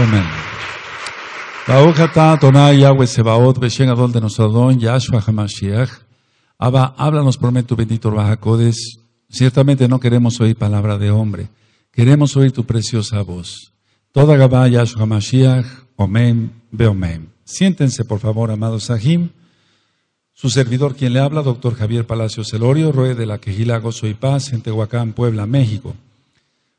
Amén. toná Yahweh Sebaot, de nuestro Yahshua Abba, háblanos por tu bendito Bajacodes. Ciertamente no queremos oír palabra de hombre, queremos oír tu preciosa voz. Toda Gabá Yahshua Hamashiach, Omen, Beomen. Siéntense, por favor, amados Sahim. Su servidor, quien le habla, doctor Javier Palacio Celorio, Rue de la Quejila Gozo y Paz, en Tehuacán, Puebla, México.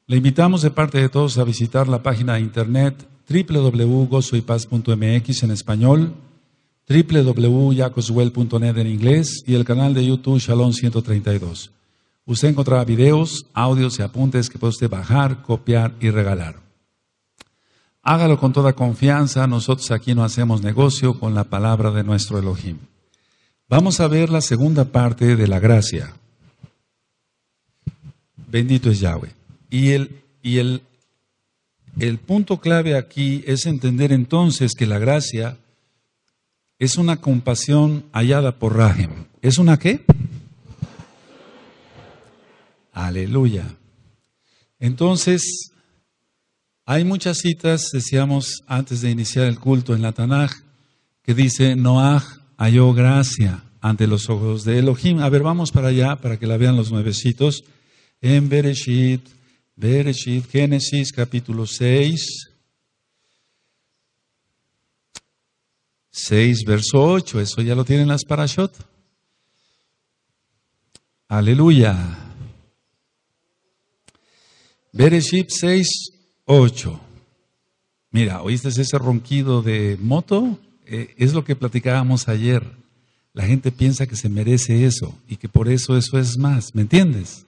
Le invitamos de parte de todos a visitar la página de internet www.gozoypaz.mx en español, www.yacoswell.net en inglés y el canal de YouTube Shalom 132. Usted encontrará videos, audios y apuntes que puede usted bajar, copiar y regalar. Hágalo con toda confianza, nosotros aquí no hacemos negocio con la palabra de nuestro Elohim. Vamos a ver la segunda parte de la gracia. Bendito es Yahweh. Y el, y el el punto clave aquí es entender entonces que la gracia es una compasión hallada por Rahem. ¿Es una qué? Aleluya. Entonces, hay muchas citas, decíamos antes de iniciar el culto en la Tanaj, que dice, Noah halló gracia ante los ojos de Elohim. A ver, vamos para allá para que la vean los nuevecitos. En Bereshit Bereshit, Génesis capítulo 6, 6 verso 8, eso ya lo tienen las parashot. Aleluya. Bereshit 6, 8. Mira, ¿oíste ese ronquido de moto? Eh, es lo que platicábamos ayer. La gente piensa que se merece eso y que por eso eso es más, ¿me entiendes?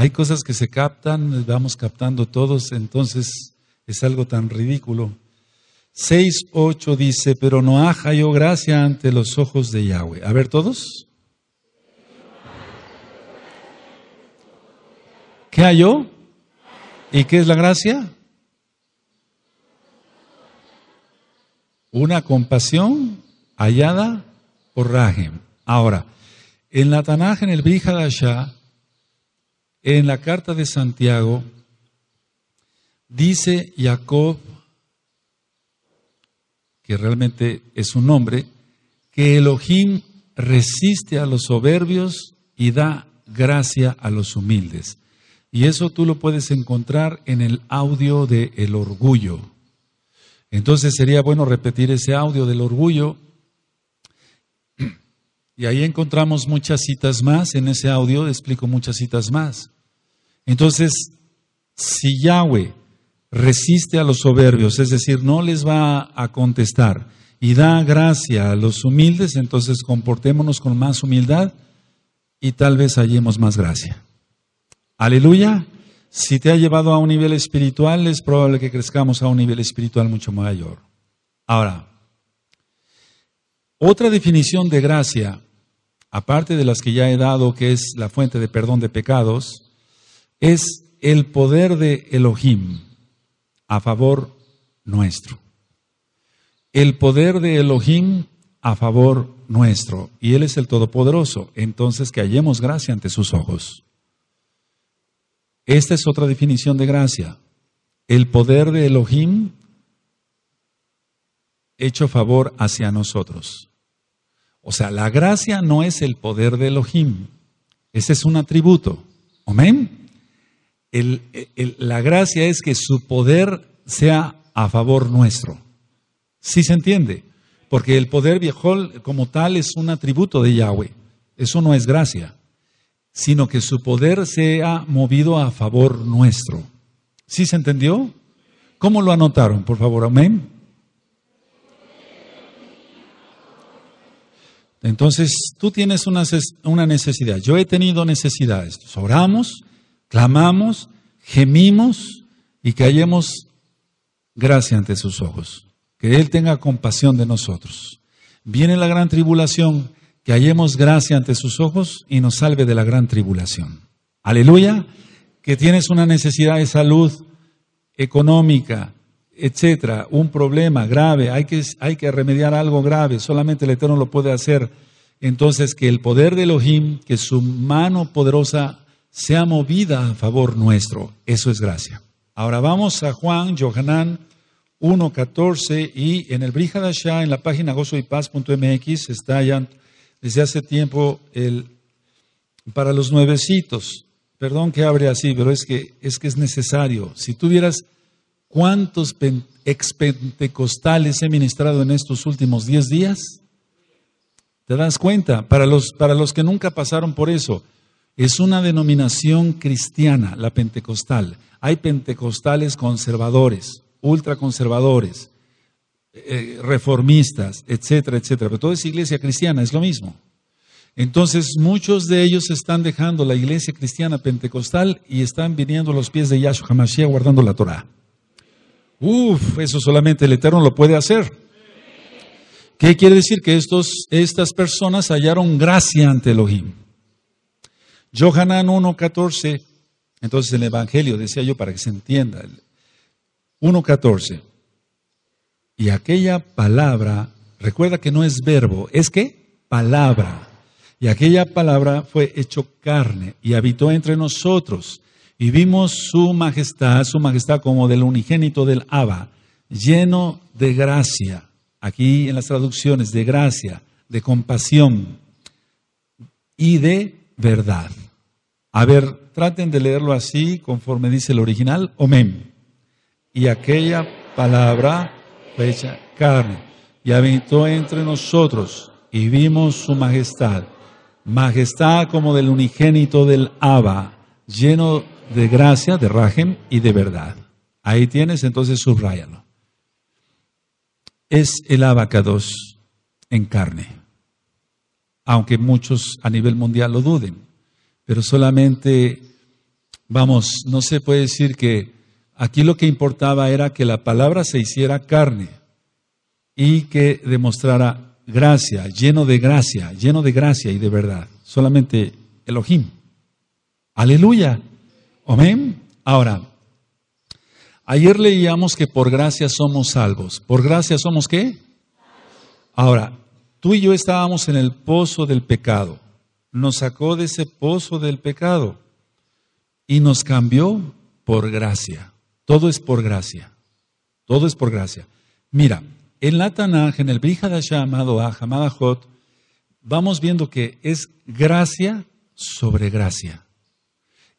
Hay cosas que se captan, vamos captando todos, entonces es algo tan ridículo. 6.8 dice, pero Noah halló gracia ante los ojos de Yahweh. A ver todos. ¿Qué halló? ¿Y qué es la gracia? Una compasión hallada por Rajem. Ahora, en la Tanaj, en el allá en la carta de Santiago, dice Jacob, que realmente es un nombre, que Elohim resiste a los soberbios y da gracia a los humildes. Y eso tú lo puedes encontrar en el audio de El Orgullo. Entonces sería bueno repetir ese audio del orgullo. Y ahí encontramos muchas citas más, en ese audio explico muchas citas más. Entonces, si Yahweh resiste a los soberbios, es decir, no les va a contestar y da gracia a los humildes, entonces comportémonos con más humildad y tal vez hallemos más gracia. Aleluya. Si te ha llevado a un nivel espiritual, es probable que crezcamos a un nivel espiritual mucho mayor. Ahora, otra definición de gracia, aparte de las que ya he dado, que es la fuente de perdón de pecados, es el poder de Elohim a favor nuestro. El poder de Elohim a favor nuestro. Y Él es el Todopoderoso. Entonces que hallemos gracia ante sus ojos. Esta es otra definición de gracia. El poder de Elohim hecho favor hacia nosotros. O sea, la gracia no es el poder de Elohim. Ese es un atributo. Amén la gracia es que su poder sea a favor nuestro. ¿Sí se entiende? Porque el poder viejo como tal es un atributo de Yahweh. Eso no es gracia, sino que su poder sea movido a favor nuestro. ¿Sí se entendió? ¿Cómo lo anotaron? Por favor, amén. Entonces, tú tienes una necesidad. Yo he tenido necesidades. Oramos, Clamamos, gemimos y que hallemos gracia ante sus ojos. Que Él tenga compasión de nosotros. Viene la gran tribulación, que hallemos gracia ante sus ojos y nos salve de la gran tribulación. Aleluya, que tienes una necesidad de salud económica, etcétera, un problema grave, hay que, hay que remediar algo grave, solamente el Eterno lo puede hacer. Entonces, que el poder de Elohim, que su mano poderosa sea movida a favor nuestro. Eso es gracia. Ahora vamos a Juan, Johanán 1.14 y en el Brihadashá, en la página gozoypaz.mx, está ya desde hace tiempo el, para los nuevecitos. Perdón que abre así, pero es que es, que es necesario. Si tuvieras cuántos expentecostales he ministrado en estos últimos 10 días, ¿te das cuenta? Para los, para los que nunca pasaron por eso es una denominación cristiana, la pentecostal. Hay pentecostales conservadores, ultraconservadores, eh, reformistas, etcétera, etcétera. Pero toda es iglesia cristiana, es lo mismo. Entonces muchos de ellos están dejando la iglesia cristiana pentecostal y están viniendo a los pies de Yahshua Hamashiach guardando la Torah. Uf, eso solamente el Eterno lo puede hacer. ¿Qué quiere decir? Que estas personas hallaron gracia ante Elohim. Johanán 1.14, entonces el Evangelio, decía yo para que se entienda, 1.14. Y aquella palabra, recuerda que no es verbo, es que palabra. Y aquella palabra fue hecho carne y habitó entre nosotros. Y vimos su majestad, su majestad como del unigénito del Abba, lleno de gracia. Aquí en las traducciones, de gracia, de compasión y de verdad. A ver, traten de leerlo así conforme dice el original, Omen. Y aquella palabra hecha carne y habitó entre nosotros y vimos su majestad, majestad como del unigénito del Abba, lleno de gracia, de rajem y de verdad. Ahí tienes, entonces subráyalo. Es el abacados en carne, aunque muchos a nivel mundial lo duden pero solamente, vamos, no se puede decir que aquí lo que importaba era que la palabra se hiciera carne y que demostrara gracia, lleno de gracia, lleno de gracia y de verdad. Solamente Elohim. Aleluya. Amén. Ahora, ayer leíamos que por gracia somos salvos. ¿Por gracia somos qué? Ahora, tú y yo estábamos en el pozo del pecado nos sacó de ese pozo del pecado y nos cambió por gracia. Todo es por gracia. Todo es por gracia. Mira, en la Tanaj, en el llamado amado Jot, vamos viendo que es gracia sobre gracia.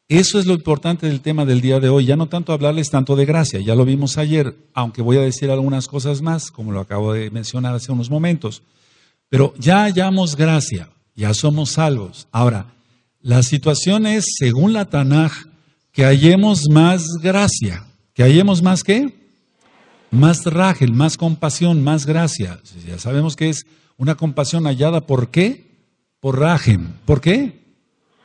Eso es lo importante del tema del día de hoy. Ya no tanto hablarles tanto de gracia, ya lo vimos ayer, aunque voy a decir algunas cosas más, como lo acabo de mencionar hace unos momentos. Pero ya hallamos gracia ya somos salvos. Ahora, la situación es, según la Tanaj, que hallemos más gracia, que hallemos más qué? Más rajen, más compasión, más gracia. Ya sabemos que es una compasión hallada por qué? Por rajen. ¿Por qué?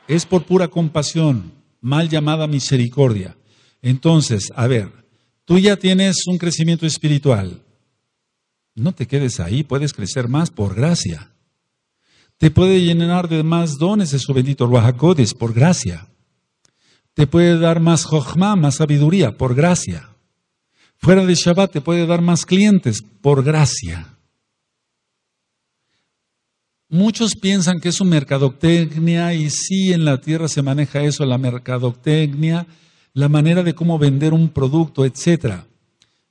Es por pura compasión, mal llamada misericordia. Entonces, a ver, tú ya tienes un crecimiento espiritual. No te quedes ahí, puedes crecer más por gracia. Te puede llenar de más dones de su bendito Ruajacodes por gracia. Te puede dar más jochma, más sabiduría por gracia. Fuera de Shabbat te puede dar más clientes por gracia. Muchos piensan que es un mercadotecnia y sí en la tierra se maneja eso, la mercadotecnia, la manera de cómo vender un producto, etcétera.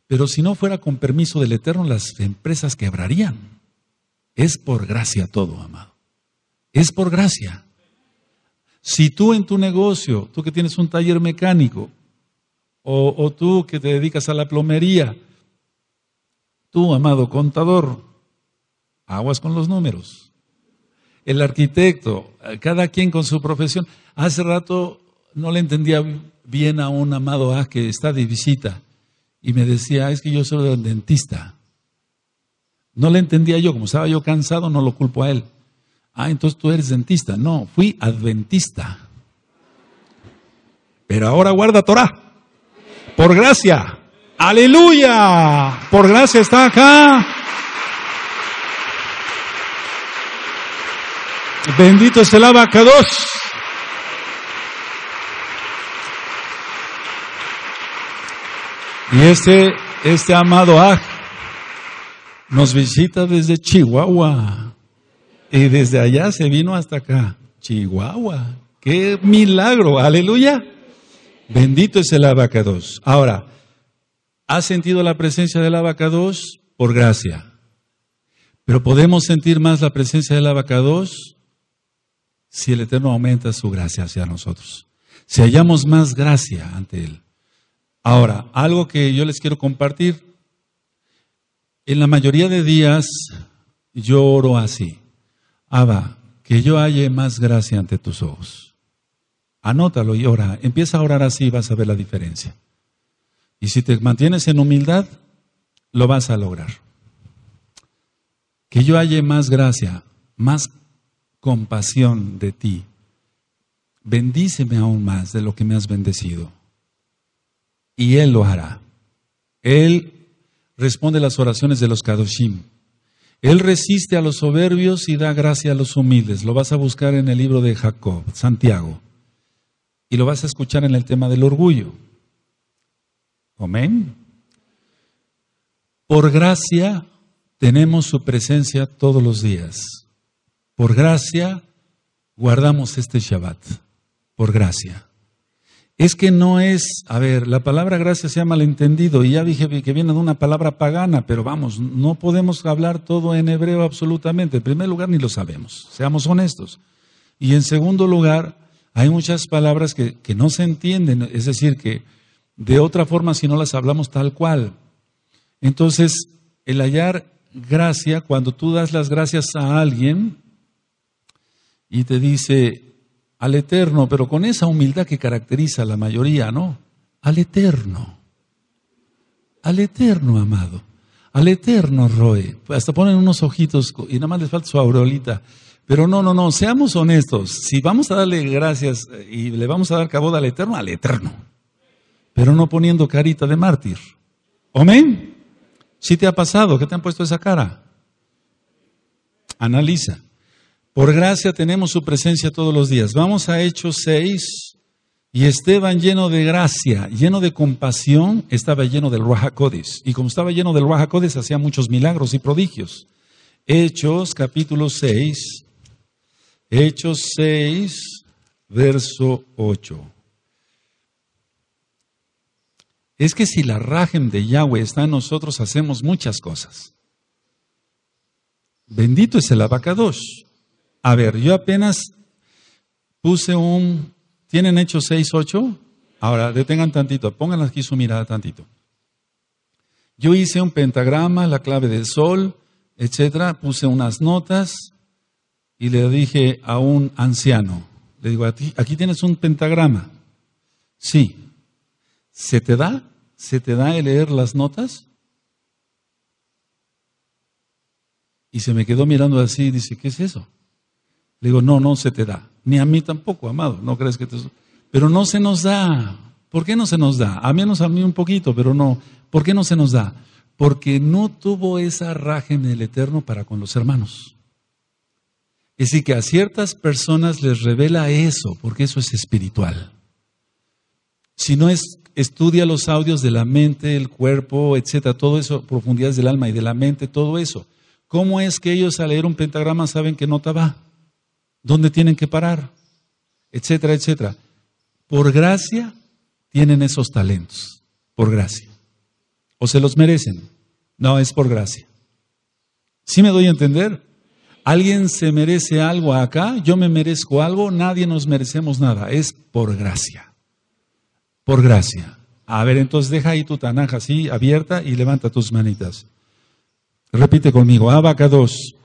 Pero si no fuera con permiso del Eterno, las empresas quebrarían. Es por gracia todo, amado. Es por gracia. Si tú en tu negocio, tú que tienes un taller mecánico, o, tú que te dedicas a la plomería, tú, amado contador, aguas con los números. El arquitecto, cada quien con su profesión. Hace rato no le entendía bien a un amado que está de visita y me decía, ah, es que yo soy del dentista. No le entendía yo, como estaba yo cansado, no lo culpo a él. Ah, entonces tú eres dentista. No, fui adventista. Pero ahora guarda Torah. Por gracia. Aleluya. Por gracia está acá. Bendito es el abacados. Y este, este amado Aj nos visita desde Chihuahua. Y desde allá se vino hasta acá, Chihuahua. ¡Qué milagro! ¡Aleluya! Bendito es el abacados. Ahora, ha sentido la presencia del abacados? Por gracia. Pero podemos sentir más la presencia del abacados si el Eterno aumenta su gracia hacia nosotros. Si hallamos más gracia ante Él. Ahora, algo que yo les quiero compartir. En la mayoría de días yo oro así. Abba, que yo halle más gracia ante tus ojos. Anótalo y ora. Empieza a orar así y vas a ver la diferencia. Y si te mantienes en humildad, lo vas a lograr. Que yo halle más gracia, más compasión de ti. Bendíceme aún más de lo que me has bendecido. Y Él lo hará. Él responde las oraciones de los Kadoshim. Él resiste a los soberbios y da gracia a los humildes. Lo vas a buscar en el libro de Jacob, Santiago. Y lo vas a escuchar en el tema del orgullo. Amén. Por gracia tenemos su presencia todos los días. Por gracia guardamos este Shabbat. Por gracia. Es que no es, a ver, la palabra gracia se ha malentendido y ya dije que viene de una palabra pagana, pero vamos, no podemos hablar todo en hebreo absolutamente. En primer lugar, ni lo sabemos, seamos honestos. Y en segundo lugar, hay muchas palabras que, que no se entienden, es decir, que de otra forma si no las hablamos tal cual. Entonces, el hallar gracia, cuando tú das las gracias a alguien y te dice, al eterno, pero con esa humildad que caracteriza a la mayoría, ¿no? Al eterno, al eterno amado, al eterno Roe. Hasta ponen unos ojitos y nada más les falta su aureolita. Pero no, no, no, seamos honestos. Si vamos a darle gracias eh, y le vamos a dar cabo al eterno, al eterno. Pero no poniendo carita de mártir. Amén. Si ¿Sí te ha pasado, ¿qué te han puesto esa cara? Analiza. Por gracia tenemos su presencia todos los días. Vamos a Hechos 6. Y Esteban, lleno de gracia, lleno de compasión, estaba lleno del Ruajacodes. Y como estaba lleno del Ruajacodes, hacía muchos milagros y prodigios. Hechos, capítulo 6. Hechos 6, verso 8. Es que si la rajem de Yahweh está en nosotros, hacemos muchas cosas. Bendito es el abacados. A ver, yo apenas puse un... ¿Tienen hecho seis, ocho? Ahora, detengan tantito, pongan aquí su mirada tantito. Yo hice un pentagrama, la clave del sol, etcétera, puse unas notas y le dije a un anciano, le digo, aquí, aquí tienes un pentagrama. Sí. ¿Se te da? ¿Se te da el leer las notas? Y se me quedó mirando así y dice, ¿qué es eso? Le digo, no, no se te da. Ni a mí tampoco, amado. No crees que te... Pero no se nos da. ¿Por qué no se nos da? A menos a mí un poquito, pero no. ¿Por qué no se nos da? Porque no tuvo esa raja en el Eterno para con los hermanos. Es decir, que a ciertas personas les revela eso, porque eso es espiritual. Si no es, estudia los audios de la mente, el cuerpo, etcétera, todo eso, profundidades del alma y de la mente, todo eso. ¿Cómo es que ellos al leer un pentagrama saben que nota va? dónde tienen que parar, etcétera, etcétera. Por gracia tienen esos talentos, por gracia. O se los merecen. No, es por gracia. ¿Sí me doy a entender? ¿Alguien se merece algo acá? ¿Yo me merezco algo? Nadie nos merecemos nada. Es por gracia. Por gracia. A ver, entonces deja ahí tu tanaja así, abierta, y levanta tus manitas. Repite conmigo. dos.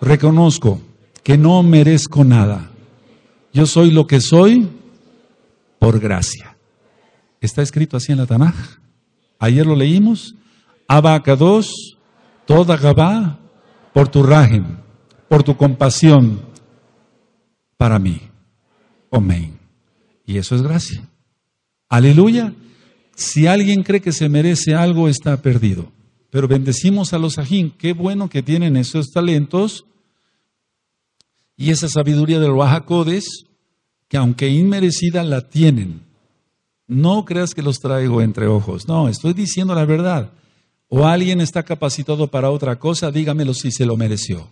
Reconozco que no merezco nada. Yo soy lo que soy por gracia. Está escrito así en la Tanaj. Ayer lo leímos. Abacados, toda Gabá, por tu rajem, por tu compasión para mí. Amén. Y eso es gracia. Aleluya. Si alguien cree que se merece algo, está perdido. Pero bendecimos a los ajín. Qué bueno que tienen esos talentos y esa sabiduría los Bajacodes, que aunque inmerecida la tienen, no creas que los traigo entre ojos. No, estoy diciendo la verdad. O alguien está capacitado para otra cosa, dígamelo si se lo mereció.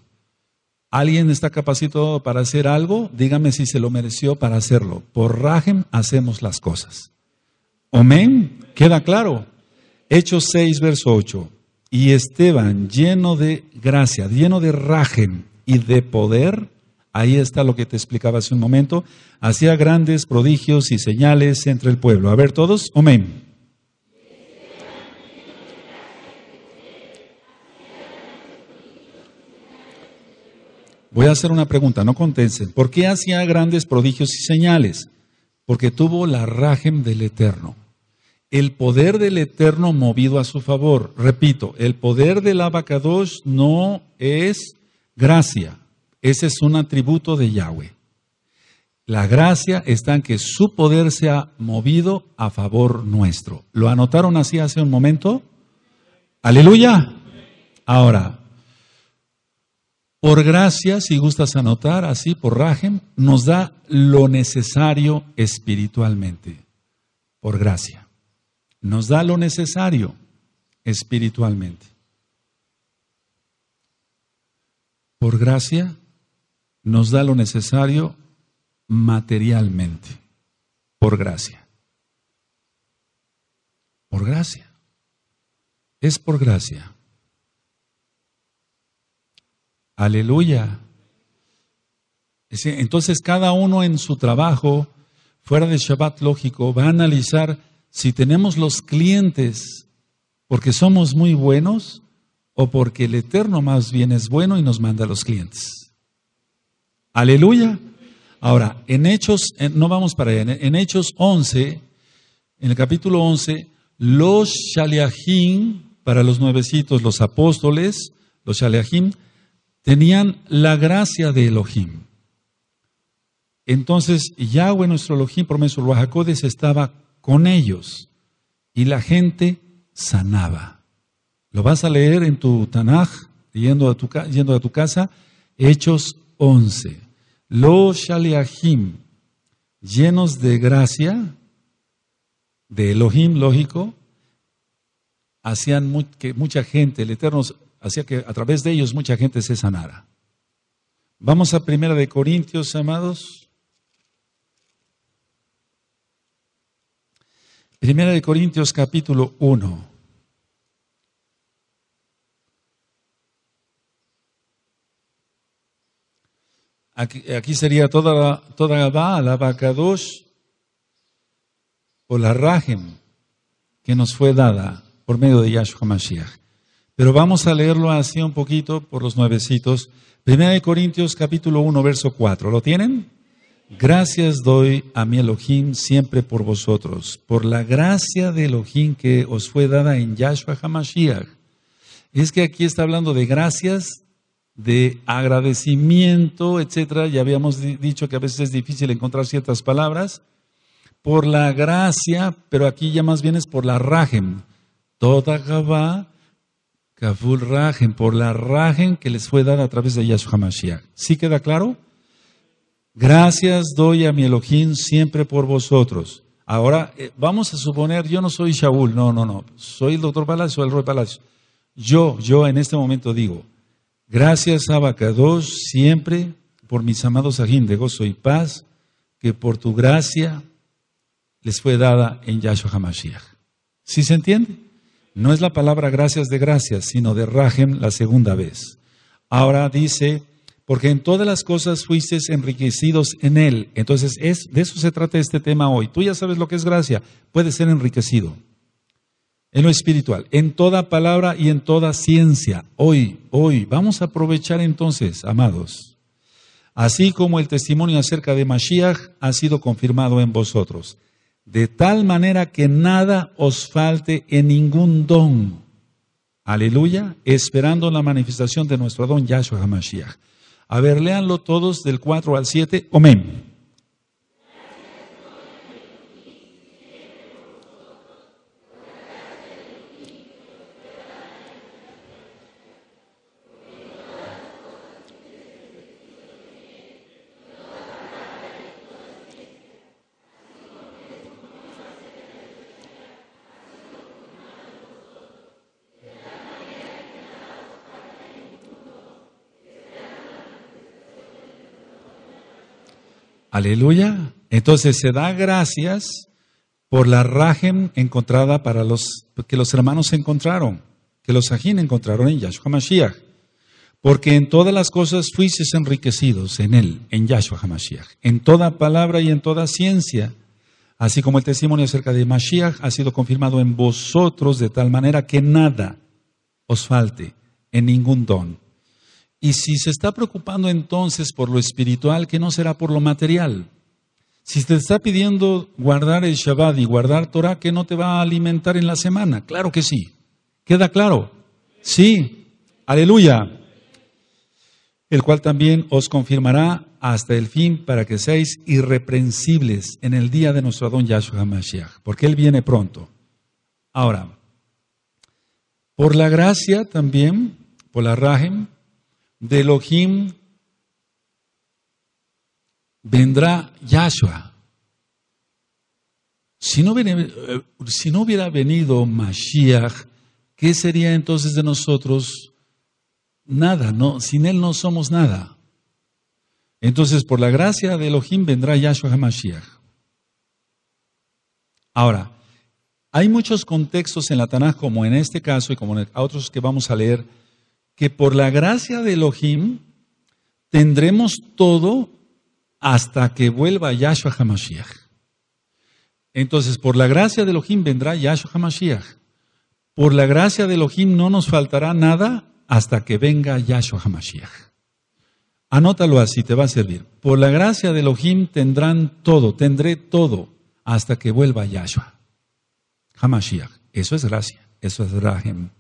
Alguien está capacitado para hacer algo, dígame si se lo mereció para hacerlo. Por Rajem hacemos las cosas. Amén. Queda claro. Hechos 6, verso 8. Y Esteban, lleno de gracia, lleno de Rajem y de poder, Ahí está lo que te explicaba hace un momento. Hacía grandes prodigios y señales entre el pueblo. A ver todos, amén. Voy a hacer una pregunta, no contesten. ¿Por qué hacía grandes prodigios y señales? Porque tuvo la rajem del Eterno. El poder del Eterno movido a su favor. Repito, el poder del abacadosh no es gracia, ese es un atributo de Yahweh. La gracia está en que su poder se ha movido a favor nuestro. ¿Lo anotaron así hace un momento? Aleluya. Ahora, por gracia, si gustas anotar así, por Rajem, nos da lo necesario espiritualmente. Por gracia. Nos da lo necesario espiritualmente. Por gracia nos da lo necesario materialmente, por gracia. Por gracia. Es por gracia. Aleluya. Entonces cada uno en su trabajo, fuera de Shabbat lógico, va a analizar si tenemos los clientes porque somos muy buenos o porque el Eterno más bien es bueno y nos manda los clientes. Aleluya. Ahora, en Hechos, no vamos para allá, en, Hechos 11, en el capítulo 11, los shaliachim, para los nuevecitos, los apóstoles, los shaliachim, tenían la gracia de Elohim. Entonces, Yahweh, nuestro Elohim, por los Ruajacodes, estaba con ellos y la gente sanaba. Lo vas a leer en tu Tanaj, yendo a tu, yendo a tu casa, Hechos 11. Los Shaliahim, llenos de gracia, de Elohim, lógico, hacían que mucha gente, el Eterno hacía que a través de ellos mucha gente se sanara. Vamos a Primera de Corintios, amados. Primera de Corintios capítulo 1. Aquí, sería toda, toda la Bacadosh, o la Rajem, que nos fue dada por medio de Yahshua HaMashiach. Pero vamos a leerlo así un poquito por los nuevecitos. Primera de Corintios capítulo 1, verso 4. ¿Lo tienen? Gracias doy a mi Elohim siempre por vosotros, por la gracia de Elohim que os fue dada en Yahshua Hamashiach. Es que aquí está hablando de gracias de agradecimiento, etcétera. Ya habíamos dicho que a veces es difícil encontrar ciertas palabras. Por la gracia, pero aquí ya más bien es por la rajem. Toda gaba, Kaful Rajem, por la rajem que les fue dada a través de Yahshua Mashiach. ¿Sí queda claro? Gracias doy a mi Elohim siempre por vosotros. Ahora, eh, vamos a suponer, yo no soy Shaul, no, no, no. Soy el doctor Palacio, el rey Palacio. Yo, yo en este momento digo, Gracias, Abacados, siempre por mis amados ajín de gozo y paz, que por tu gracia les fue dada en Yahshua HaMashiach. ¿Sí se entiende? No es la palabra gracias de gracias, sino de Rajem la segunda vez. Ahora dice, porque en todas las cosas fuiste enriquecidos en él. Entonces, es, de eso se trata este tema hoy. Tú ya sabes lo que es gracia, puedes ser enriquecido en lo espiritual, en toda palabra y en toda ciencia. Hoy, hoy, vamos a aprovechar entonces, amados, así como el testimonio acerca de Mashiach ha sido confirmado en vosotros, de tal manera que nada os falte en ningún don. Aleluya, esperando la manifestación de nuestro don Yahshua Mashiach. A ver, leanlo todos del 4 al 7. Amén. Aleluya. Entonces se da gracias por la rajem encontrada para los que los hermanos encontraron, que los ajín encontraron en Yahshua HaMashiach, Porque en todas las cosas fuisteis enriquecidos en él, en Yahshua Hamashiach, en toda palabra y en toda ciencia, así como el testimonio acerca de Mashiach ha sido confirmado en vosotros de tal manera que nada os falte en ningún don y si se está preocupando entonces por lo espiritual, ¿qué no será por lo material? Si te está pidiendo guardar el Shabbat y guardar Torah, ¿qué no te va a alimentar en la semana? Claro que sí. ¿Queda claro? Sí. Aleluya. El cual también os confirmará hasta el fin para que seáis irreprensibles en el día de nuestro don Yahshua Mashiach, porque Él viene pronto. Ahora, por la gracia también, por la rajem, de Elohim vendrá Yahshua. Eh, si no, hubiera, venido Mashiach, ¿qué sería entonces de nosotros? Nada, no, sin Él no somos nada. Entonces, por la gracia de Elohim vendrá Yahshua Mashiach Ahora, hay muchos contextos en la Tanaj, como en este caso y como en otros que vamos a leer, que por la gracia de Elohim tendremos todo hasta que vuelva Yahshua HaMashiach. Entonces, por la gracia de Elohim vendrá Yahshua HaMashiach. Por la gracia de Elohim no nos faltará nada hasta que venga Yahshua HaMashiach. Anótalo así, te va a servir. Por la gracia de Elohim tendrán todo, tendré todo hasta que vuelva Yahshua. Hamashiach. Eso es gracia, eso es Rahem.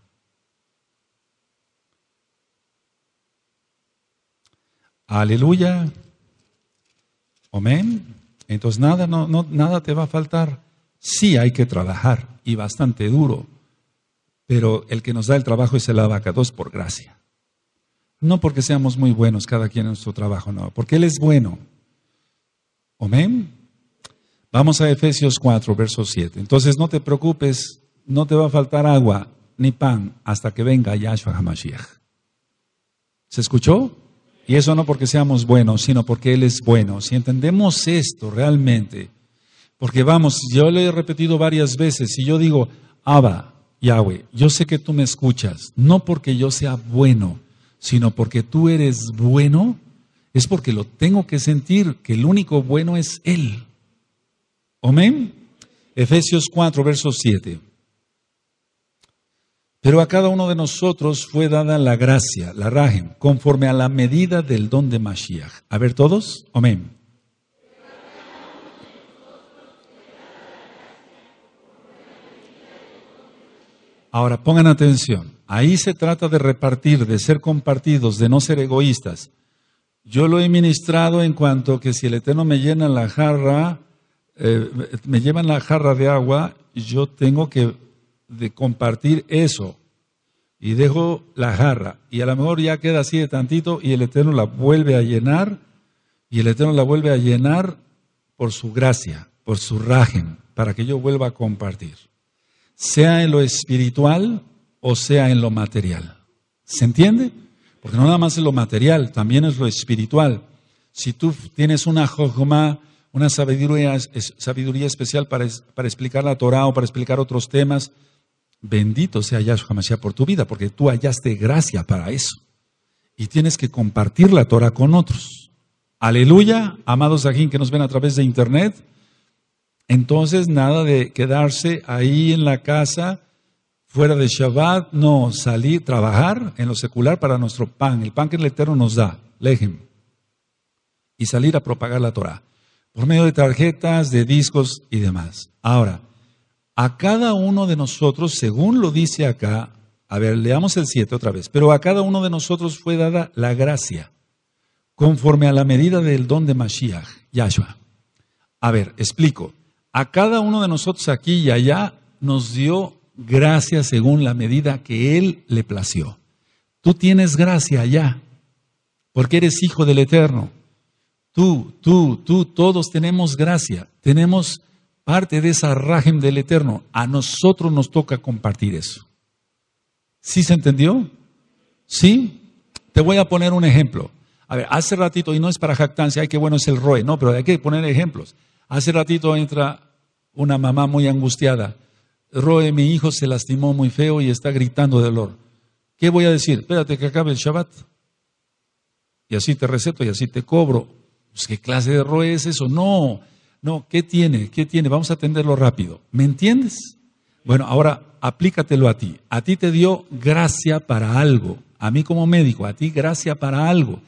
Aleluya. Amén. Entonces nada, no, nada te va a faltar. Sí hay que trabajar y bastante duro, pero el que nos da el trabajo es el abacados por gracia. No porque seamos muy buenos cada quien en su trabajo, no, porque Él es bueno. Amén. Vamos a Efesios 4, verso 7. Entonces no te preocupes, no te va a faltar agua ni pan hasta que venga Yahshua HaMashiach. ¿Se escuchó? Y eso no porque seamos buenos, sino porque Él es bueno. Si entendemos esto realmente, porque vamos, yo lo he repetido varias veces, si yo digo, Abba, Yahweh, yo sé que tú me escuchas, no porque yo sea bueno, sino porque tú eres bueno, es porque lo tengo que sentir, que el único bueno es Él. Amén. Efesios 4, verso 7. Pero a cada uno de nosotros fue dada la gracia, la rajem, conforme a la medida del don de Mashiach. A ver todos, amén. Ahora pongan atención, ahí se trata de repartir, de ser compartidos, de no ser egoístas. Yo lo he ministrado en cuanto que si el Eterno me llena la jarra, eh, me llevan la jarra de agua, yo tengo que de compartir eso y dejo la jarra y a lo mejor ya queda así de tantito y el Eterno la vuelve a llenar y el Eterno la vuelve a llenar por su gracia, por su rajen, para que yo vuelva a compartir, sea en lo espiritual o sea en lo material. ¿Se entiende? Porque no nada más es lo material, también es lo espiritual. Si tú tienes una jojma, una sabiduría, sabiduría especial para, para explicar la Torah o para explicar otros temas, Bendito sea Yahshua Mashiach por tu vida, porque tú hallaste gracia para eso. Y tienes que compartir la Torah con otros. Aleluya, amados aquí que nos ven a través de internet. Entonces, nada de quedarse ahí en la casa, fuera de Shabbat, no, salir, trabajar en lo secular para nuestro pan, el pan que el Eterno nos da, lejem. Y salir a propagar la Torah, por medio de tarjetas, de discos y demás. Ahora, a cada uno de nosotros, según lo dice acá, a ver, leamos el 7 otra vez, pero a cada uno de nosotros fue dada la gracia, conforme a la medida del don de Mashiach, Yahshua. A ver, explico. A cada uno de nosotros aquí y allá nos dio gracia según la medida que Él le plació. Tú tienes gracia allá, porque eres hijo del Eterno. Tú, tú, tú, todos tenemos gracia, tenemos parte de esa rajem del Eterno. A nosotros nos toca compartir eso. ¿Sí se entendió? ¿Sí? Te voy a poner un ejemplo. A ver, hace ratito, y no es para jactancia, ay, qué bueno es el ROE, no, pero hay que poner ejemplos. Hace ratito entra una mamá muy angustiada. Roe, mi hijo se lastimó muy feo y está gritando de dolor. ¿Qué voy a decir? Espérate que acabe el Shabbat. Y así te receto y así te cobro. Pues, ¿Qué clase de Roe es eso? No, no, ¿qué tiene? ¿Qué tiene? Vamos a atenderlo rápido. ¿Me entiendes? Bueno, ahora aplícatelo a ti. A ti te dio gracia para algo. A mí como médico, a ti gracia para algo.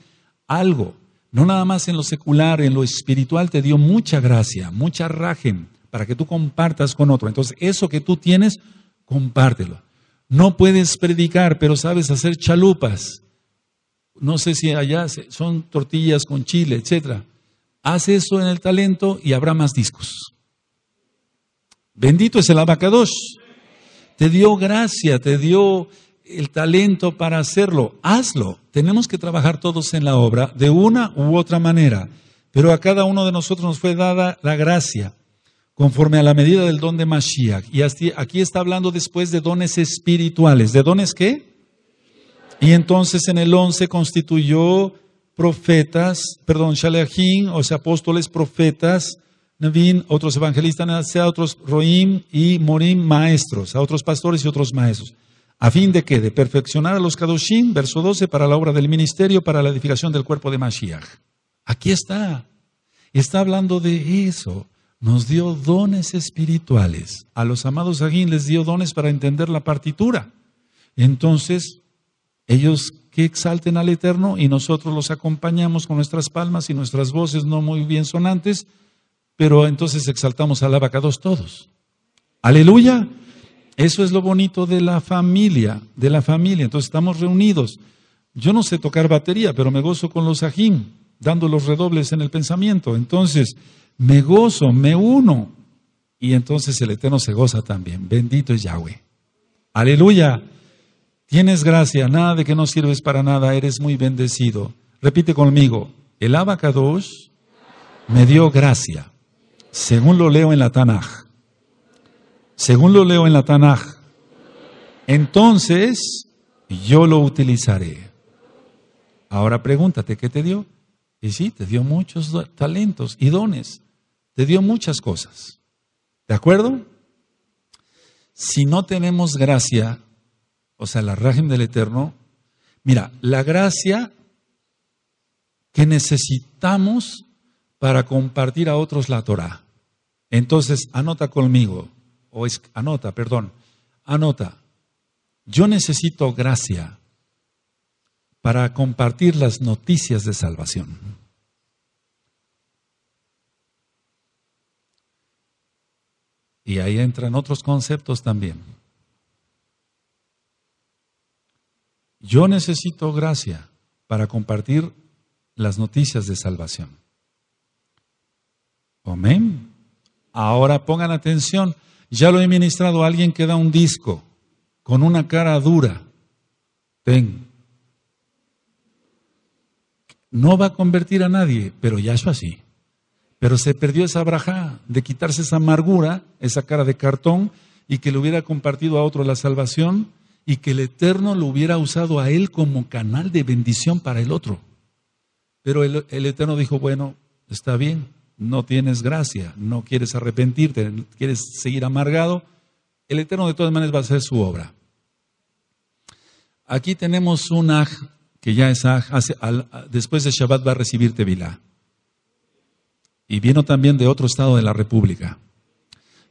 Algo. No nada más en lo secular, en lo espiritual te dio mucha gracia, mucha rajen para que tú compartas con otro. Entonces, eso que tú tienes, compártelo. No puedes predicar, pero sabes hacer chalupas. No sé si allá son tortillas con chile, etcétera. Haz eso en el talento y habrá más discos. Bendito es el abacados. Te dio gracia, te dio el talento para hacerlo. Hazlo. Tenemos que trabajar todos en la obra de una u otra manera. Pero a cada uno de nosotros nos fue dada la gracia conforme a la medida del don de Mashiach. Y aquí está hablando después de dones espirituales. ¿De dones qué? Y entonces en el 11 constituyó profetas, perdón, Shaleachim, o sea, apóstoles, profetas, nevin, otros evangelistas, sea, otros Roim y Morim, maestros, a otros pastores y otros maestros. ¿A fin de que De perfeccionar a los Kadoshim, verso 12, para la obra del ministerio, para la edificación del cuerpo de Mashiach. Aquí está. Está hablando de eso. Nos dio dones espirituales. A los amados Agín les dio dones para entender la partitura. Entonces, ellos que exalten al Eterno y nosotros los acompañamos con nuestras palmas y nuestras voces no muy bien sonantes, pero entonces exaltamos al dos todos. Aleluya. Eso es lo bonito de la familia, de la familia. Entonces estamos reunidos. Yo no sé tocar batería, pero me gozo con los ajín, dando los redobles en el pensamiento. Entonces, me gozo, me uno. Y entonces el Eterno se goza también. Bendito es Yahweh. Aleluya. Tienes gracia, nada de que no sirves para nada, eres muy bendecido. Repite conmigo, el abacadosh me dio gracia, según lo leo en la Tanaj. Según lo leo en la Tanaj, entonces yo lo utilizaré. Ahora pregúntate, ¿qué te dio? Y sí, te dio muchos talentos y dones, te dio muchas cosas. ¿De acuerdo? Si no tenemos gracia, o sea, la Rajim del Eterno, mira, la gracia que necesitamos para compartir a otros la Torah. Entonces, anota conmigo, o es, anota, perdón, anota, yo necesito gracia para compartir las noticias de salvación. Y ahí entran otros conceptos también. Yo necesito gracia para compartir las noticias de salvación. Amén. Ahora pongan atención. Ya lo he ministrado a alguien que da un disco con una cara dura. Ten. No va a convertir a nadie, pero ya es así Pero se perdió esa braja de quitarse esa amargura, esa cara de cartón, y que le hubiera compartido a otro la salvación y que el Eterno lo hubiera usado a él como canal de bendición para el otro. Pero el, Eterno dijo, bueno, está bien, no tienes gracia, no quieres arrepentirte, quieres seguir amargado, el Eterno de todas maneras va a hacer su obra. Aquí tenemos un aj, que ya es aj, después de Shabbat va a recibir Tevilá. Y vino también de otro estado de la República.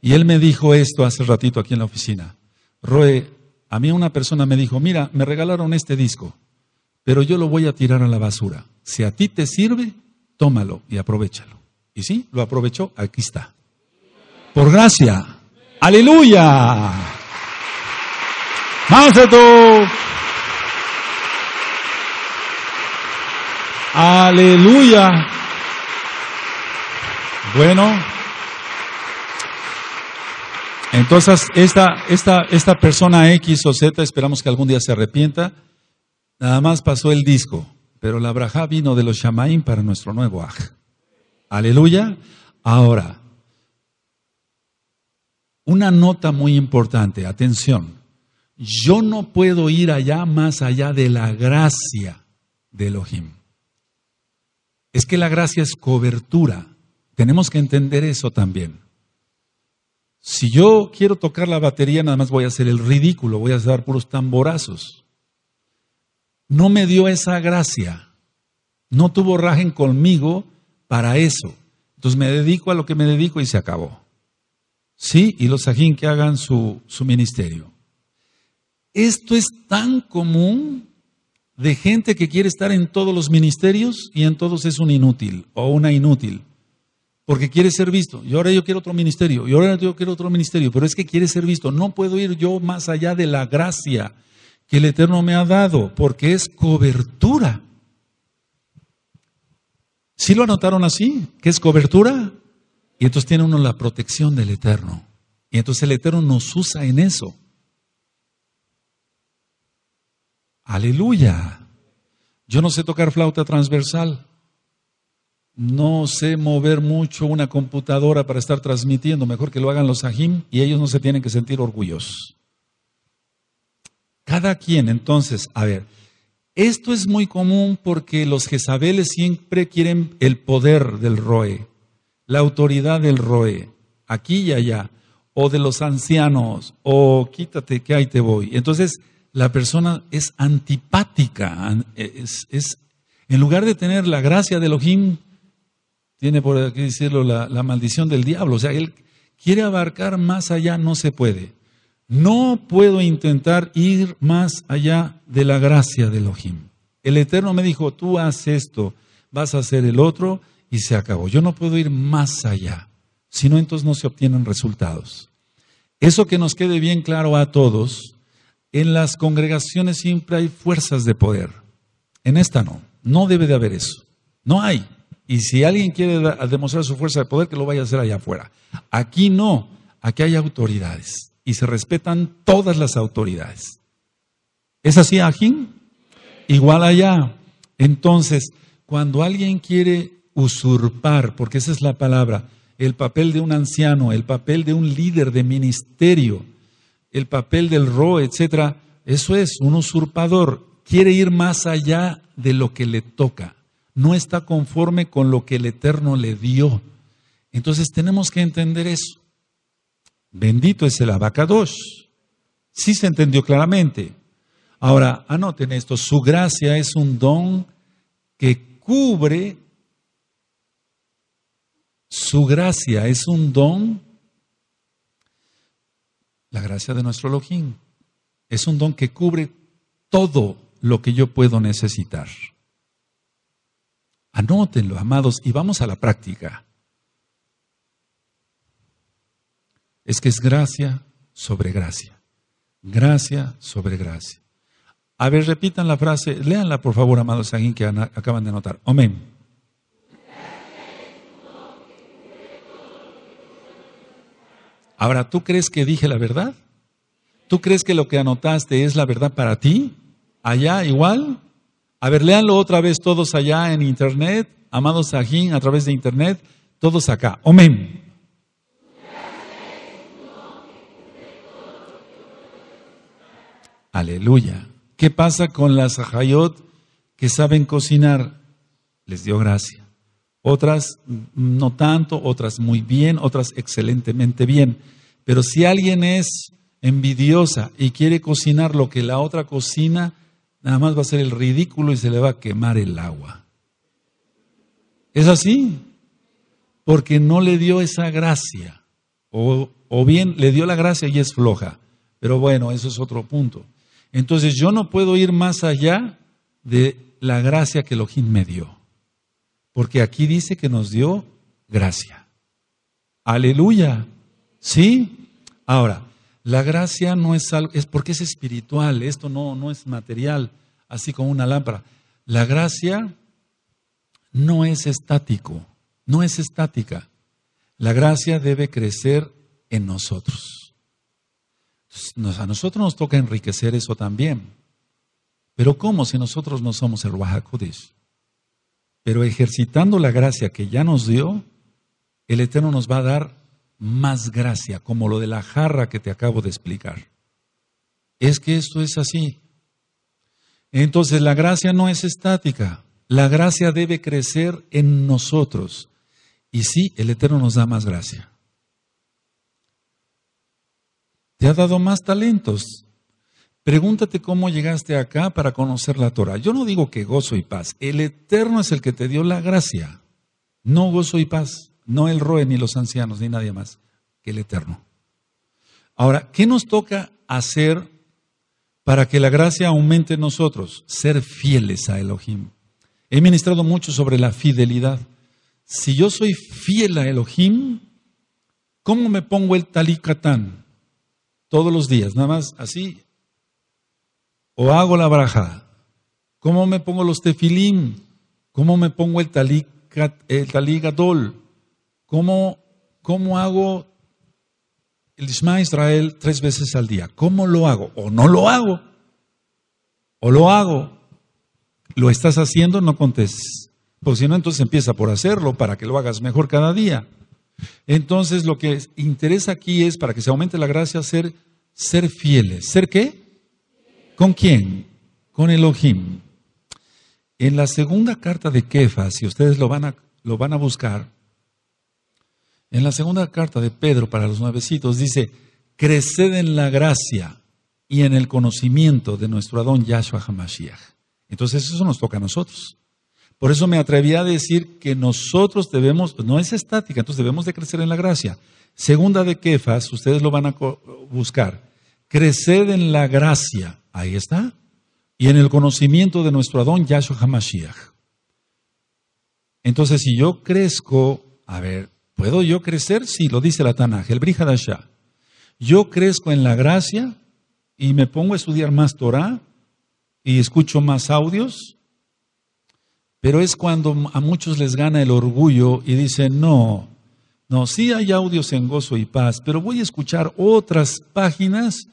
Y él me dijo esto hace ratito aquí en la oficina. Roe, a mí una persona me dijo, mira, me regalaron este disco, pero yo lo voy a tirar a la basura. Si a ti te sirve, tómalo y aprovechalo. Y sí, lo aprovechó, aquí está. Por gracia. Aleluya. tú. Aleluya. Bueno. Entonces, esta, persona X o Z, esperamos que algún día se arrepienta, nada más pasó el disco, pero la braja vino de los Shamaim para nuestro nuevo Aj. Aleluya. Ahora, una nota muy importante, atención. Yo no puedo ir allá más allá de la gracia de Elohim. Es que la gracia es cobertura. Tenemos que entender eso también. Si yo quiero tocar la batería, nada más voy a hacer el ridículo, voy a dar puros tamborazos. No me dio esa gracia. No tuvo rajen conmigo para eso. Entonces me dedico a lo que me dedico y se acabó. Sí, y los ajín que hagan su, su ministerio. Esto es tan común de gente que quiere estar en todos los ministerios y en todos es un inútil o una inútil porque quiere ser visto. Y ahora yo quiero otro ministerio, y ahora yo quiero otro ministerio, pero es que quiere ser visto. No puedo ir yo más allá de la gracia que el Eterno me ha dado, porque es cobertura. ¿Sí lo anotaron así? ¿Que es cobertura? Y entonces tiene uno la protección del Eterno. Y entonces el Eterno nos usa en eso. Aleluya. Yo no sé tocar flauta transversal. No sé mover mucho una computadora para estar transmitiendo, mejor que lo hagan los ajim y ellos no se tienen que sentir orgullosos. Cada quien, entonces, a ver, esto es muy común porque los Jezabeles siempre quieren el poder del Roe, la autoridad del Roe, aquí y allá, o de los ancianos, o quítate que ahí te voy. Entonces, la persona es antipática, es, en lugar de tener la gracia del Ojim tiene por aquí decirlo la, maldición del diablo. O sea, él quiere abarcar más allá, no se puede. No puedo intentar ir más allá de la gracia del Elohim. El Eterno me dijo, tú haz esto, vas a hacer el otro y se acabó. Yo no puedo ir más allá, si no entonces no se obtienen resultados. Eso que nos quede bien claro a todos, en las congregaciones siempre hay fuerzas de poder. En esta no, no debe de haber eso. No hay. Y si alguien quiere demostrar su fuerza de poder, que lo vaya a hacer allá afuera. Aquí no, aquí hay autoridades y se respetan todas las autoridades. ¿Es así, Ajín? Igual allá. Entonces, cuando alguien quiere usurpar, porque esa es la palabra, el papel de un anciano, el papel de un líder de ministerio, el papel del RO, etcétera, eso es un usurpador, quiere ir más allá de lo que le toca no está conforme con lo que el Eterno le dio. Entonces tenemos que entender eso. Bendito es el abacados. Sí se entendió claramente. Ahora, anoten esto, su gracia es un don que cubre, su gracia es un don, la gracia de nuestro Elohim, es un don que cubre todo lo que yo puedo necesitar. Anótenlo, amados, y vamos a la práctica. Es que es gracia sobre gracia. Gracia sobre gracia. A ver, repitan la frase, léanla por favor, amados, alguien que acaban de anotar. Amén. Ahora, ¿tú crees que dije la verdad? ¿Tú crees que lo que anotaste es la verdad para ti? Allá igual, a ver, léanlo otra vez todos allá en internet, amados ajín, a través de internet, todos acá. Amén. Aleluya. ¿Qué pasa con las ajayot que saben cocinar? Les dio gracia. Otras no tanto, otras muy bien, otras excelentemente bien. Pero si alguien es envidiosa y quiere cocinar lo que la otra cocina, nada más va a ser el ridículo y se le va a quemar el agua. Es así, porque no le dio esa gracia, o, o bien le dio la gracia y es floja. Pero bueno, eso es otro punto. Entonces yo no puedo ir más allá de la gracia que Elohim me dio. Porque aquí dice que nos dio gracia. Aleluya. ¿Sí? Ahora, la gracia no es algo, es porque es espiritual, esto no, no es material, así como una lámpara. La gracia no es estático, no es estática. La gracia debe crecer en nosotros. a nosotros nos toca enriquecer eso también. Pero ¿cómo si nosotros no somos el Wahakudish? Pero ejercitando la gracia que ya nos dio, el Eterno nos va a dar más gracia, como lo de la jarra que te acabo de explicar. Es que esto es así. Entonces la gracia no es estática, la gracia debe crecer en nosotros. Y sí, el Eterno nos da más gracia. Te ha dado más talentos. Pregúntate cómo llegaste acá para conocer la Torah. Yo no digo que gozo y paz. El Eterno es el que te dio la gracia, no gozo y paz no el ROE, ni los ancianos, ni nadie más, que el Eterno. Ahora, ¿qué nos toca hacer para que la gracia aumente en nosotros? Ser fieles a Elohim. He ministrado mucho sobre la fidelidad. Si yo soy fiel a Elohim, ¿cómo me pongo el talicatán? Todos los días, nada más así. O hago la braja. ¿Cómo me pongo los tefilín? ¿Cómo me pongo el taligadol? ¿Cómo, hago el Isma Israel tres veces al día? ¿Cómo lo hago? ¿O no lo hago? ¿O lo hago? ¿Lo estás haciendo? No contestes. Porque si no, entonces empieza por hacerlo para que lo hagas mejor cada día. Entonces, lo que interesa aquí es, para que se aumente la gracia, ser, ser fieles. ¿Ser qué? ¿Con quién? Con Elohim. En la segunda carta de Kefa, si ustedes lo van a buscar, en la segunda carta de Pedro para los nuevecitos dice, creced en la gracia y en el conocimiento de nuestro Adón Yahshua HaMashiach. Entonces eso nos toca a nosotros. Por eso me atreví a decir que nosotros debemos, pues, no es estática, entonces debemos de crecer en la gracia. Segunda de Kefas, ustedes lo van a buscar, creced en la gracia, ahí está, y en el conocimiento de nuestro Adón Yahshua HaMashiach. Entonces si yo crezco, a ver, ¿Puedo yo crecer? Sí, lo dice la Tanaj, el allá. Yo crezco en la gracia y me pongo a estudiar más Torah y escucho más audios, pero es cuando a muchos les gana el orgullo y dicen, no, no, sí hay audios en gozo y paz, pero voy a escuchar otras páginas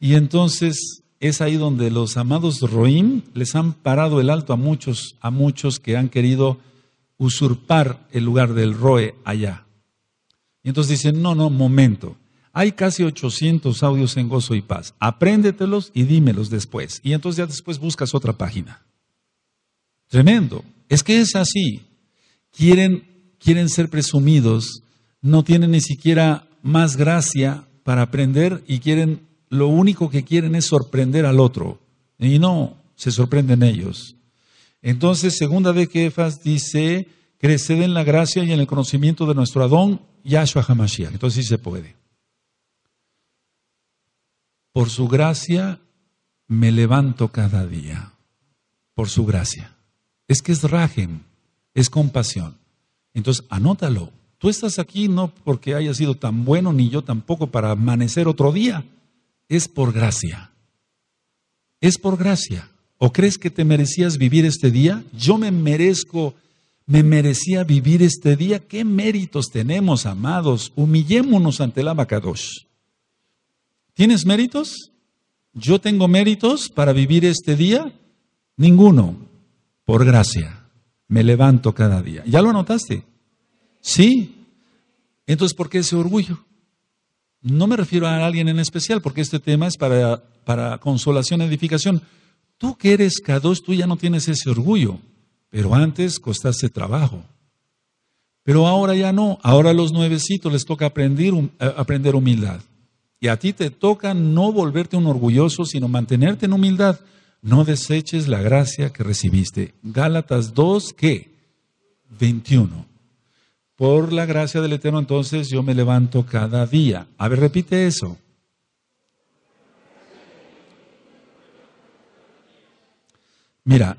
y entonces es ahí donde los amados Roim les han parado el alto a muchos, a muchos que han querido usurpar el lugar del Roe allá entonces dicen, no, no, momento. Hay casi 800 audios en gozo y paz. Apréndetelos y dímelos después. Y entonces ya después buscas otra página. Tremendo. Es que es así. Quieren, quieren ser presumidos, no tienen ni siquiera más gracia para aprender y quieren, lo único que quieren es sorprender al otro. Y no, se sorprenden ellos. Entonces, segunda de Kefas dice, creced en la gracia y en el conocimiento de nuestro Adón, Yahshua HaMashiach. Entonces sí se puede. Por su gracia me levanto cada día. Por su gracia. Es que es rajem, es compasión. Entonces anótalo. Tú estás aquí no porque haya sido tan bueno ni yo tampoco para amanecer otro día. Es por gracia. Es por gracia. ¿O crees que te merecías vivir este día? Yo me merezco me merecía vivir este día. ¿Qué méritos tenemos, amados? Humillémonos ante la Kadosh. ¿Tienes méritos? ¿Yo tengo méritos para vivir este día? Ninguno. Por gracia. Me levanto cada día. ¿Ya lo anotaste? Sí. Entonces, ¿por qué ese orgullo? No me refiero a alguien en especial, porque este tema es para, para consolación, edificación. Tú que eres Kadosh, tú ya no tienes ese orgullo pero antes costaste trabajo. Pero ahora ya no, ahora a los nuevecitos les toca eh, aprender, humildad. Y a ti te toca no volverte un orgulloso, sino mantenerte en humildad. No deseches la gracia que recibiste. Gálatas 2, ¿qué? 21. Por la gracia del Eterno entonces yo me levanto cada día. A ver, repite eso. Mira,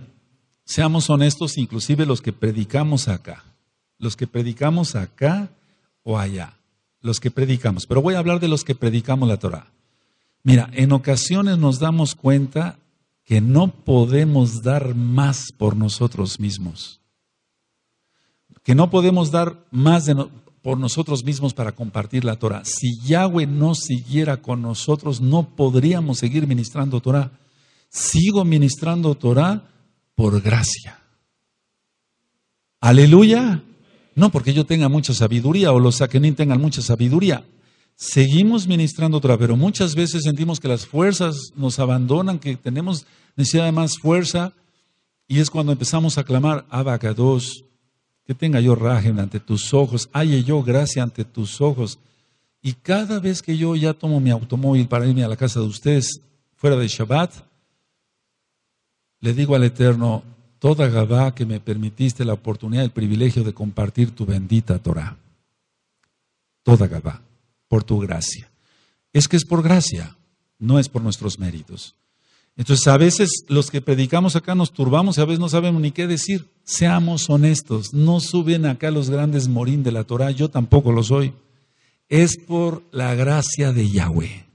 Seamos honestos, inclusive los que predicamos acá, los que predicamos acá o allá, los que predicamos, pero voy a hablar de los que predicamos la Torah. Mira, en ocasiones nos damos cuenta que no podemos dar más por nosotros mismos, que no podemos dar más por nosotros mismos para compartir la Torah. Si Yahweh no siguiera con nosotros, no podríamos seguir ministrando Torah. Sigo ministrando Torah por gracia. Aleluya. No porque yo tenga mucha sabiduría o los saquenín tengan mucha sabiduría. Seguimos ministrando otra, pero muchas veces sentimos que las fuerzas nos abandonan, que tenemos necesidad de más fuerza, y es cuando empezamos a clamar, Abacados, que tenga yo rajen ante tus ojos, Haya yo gracia ante tus ojos. Y cada vez que yo ya tomo mi automóvil para irme a la casa de ustedes, fuera de Shabbat, le digo al Eterno, toda Gabá que me permitiste la oportunidad, el privilegio de compartir tu bendita Torah. Toda Gabá, por tu gracia. Es que es por gracia, no es por nuestros méritos. Entonces, a veces los que predicamos acá nos turbamos y a veces no sabemos ni qué decir. Seamos honestos, no suben acá los grandes morín de la Torah, yo tampoco lo soy. Es por la gracia de Yahweh.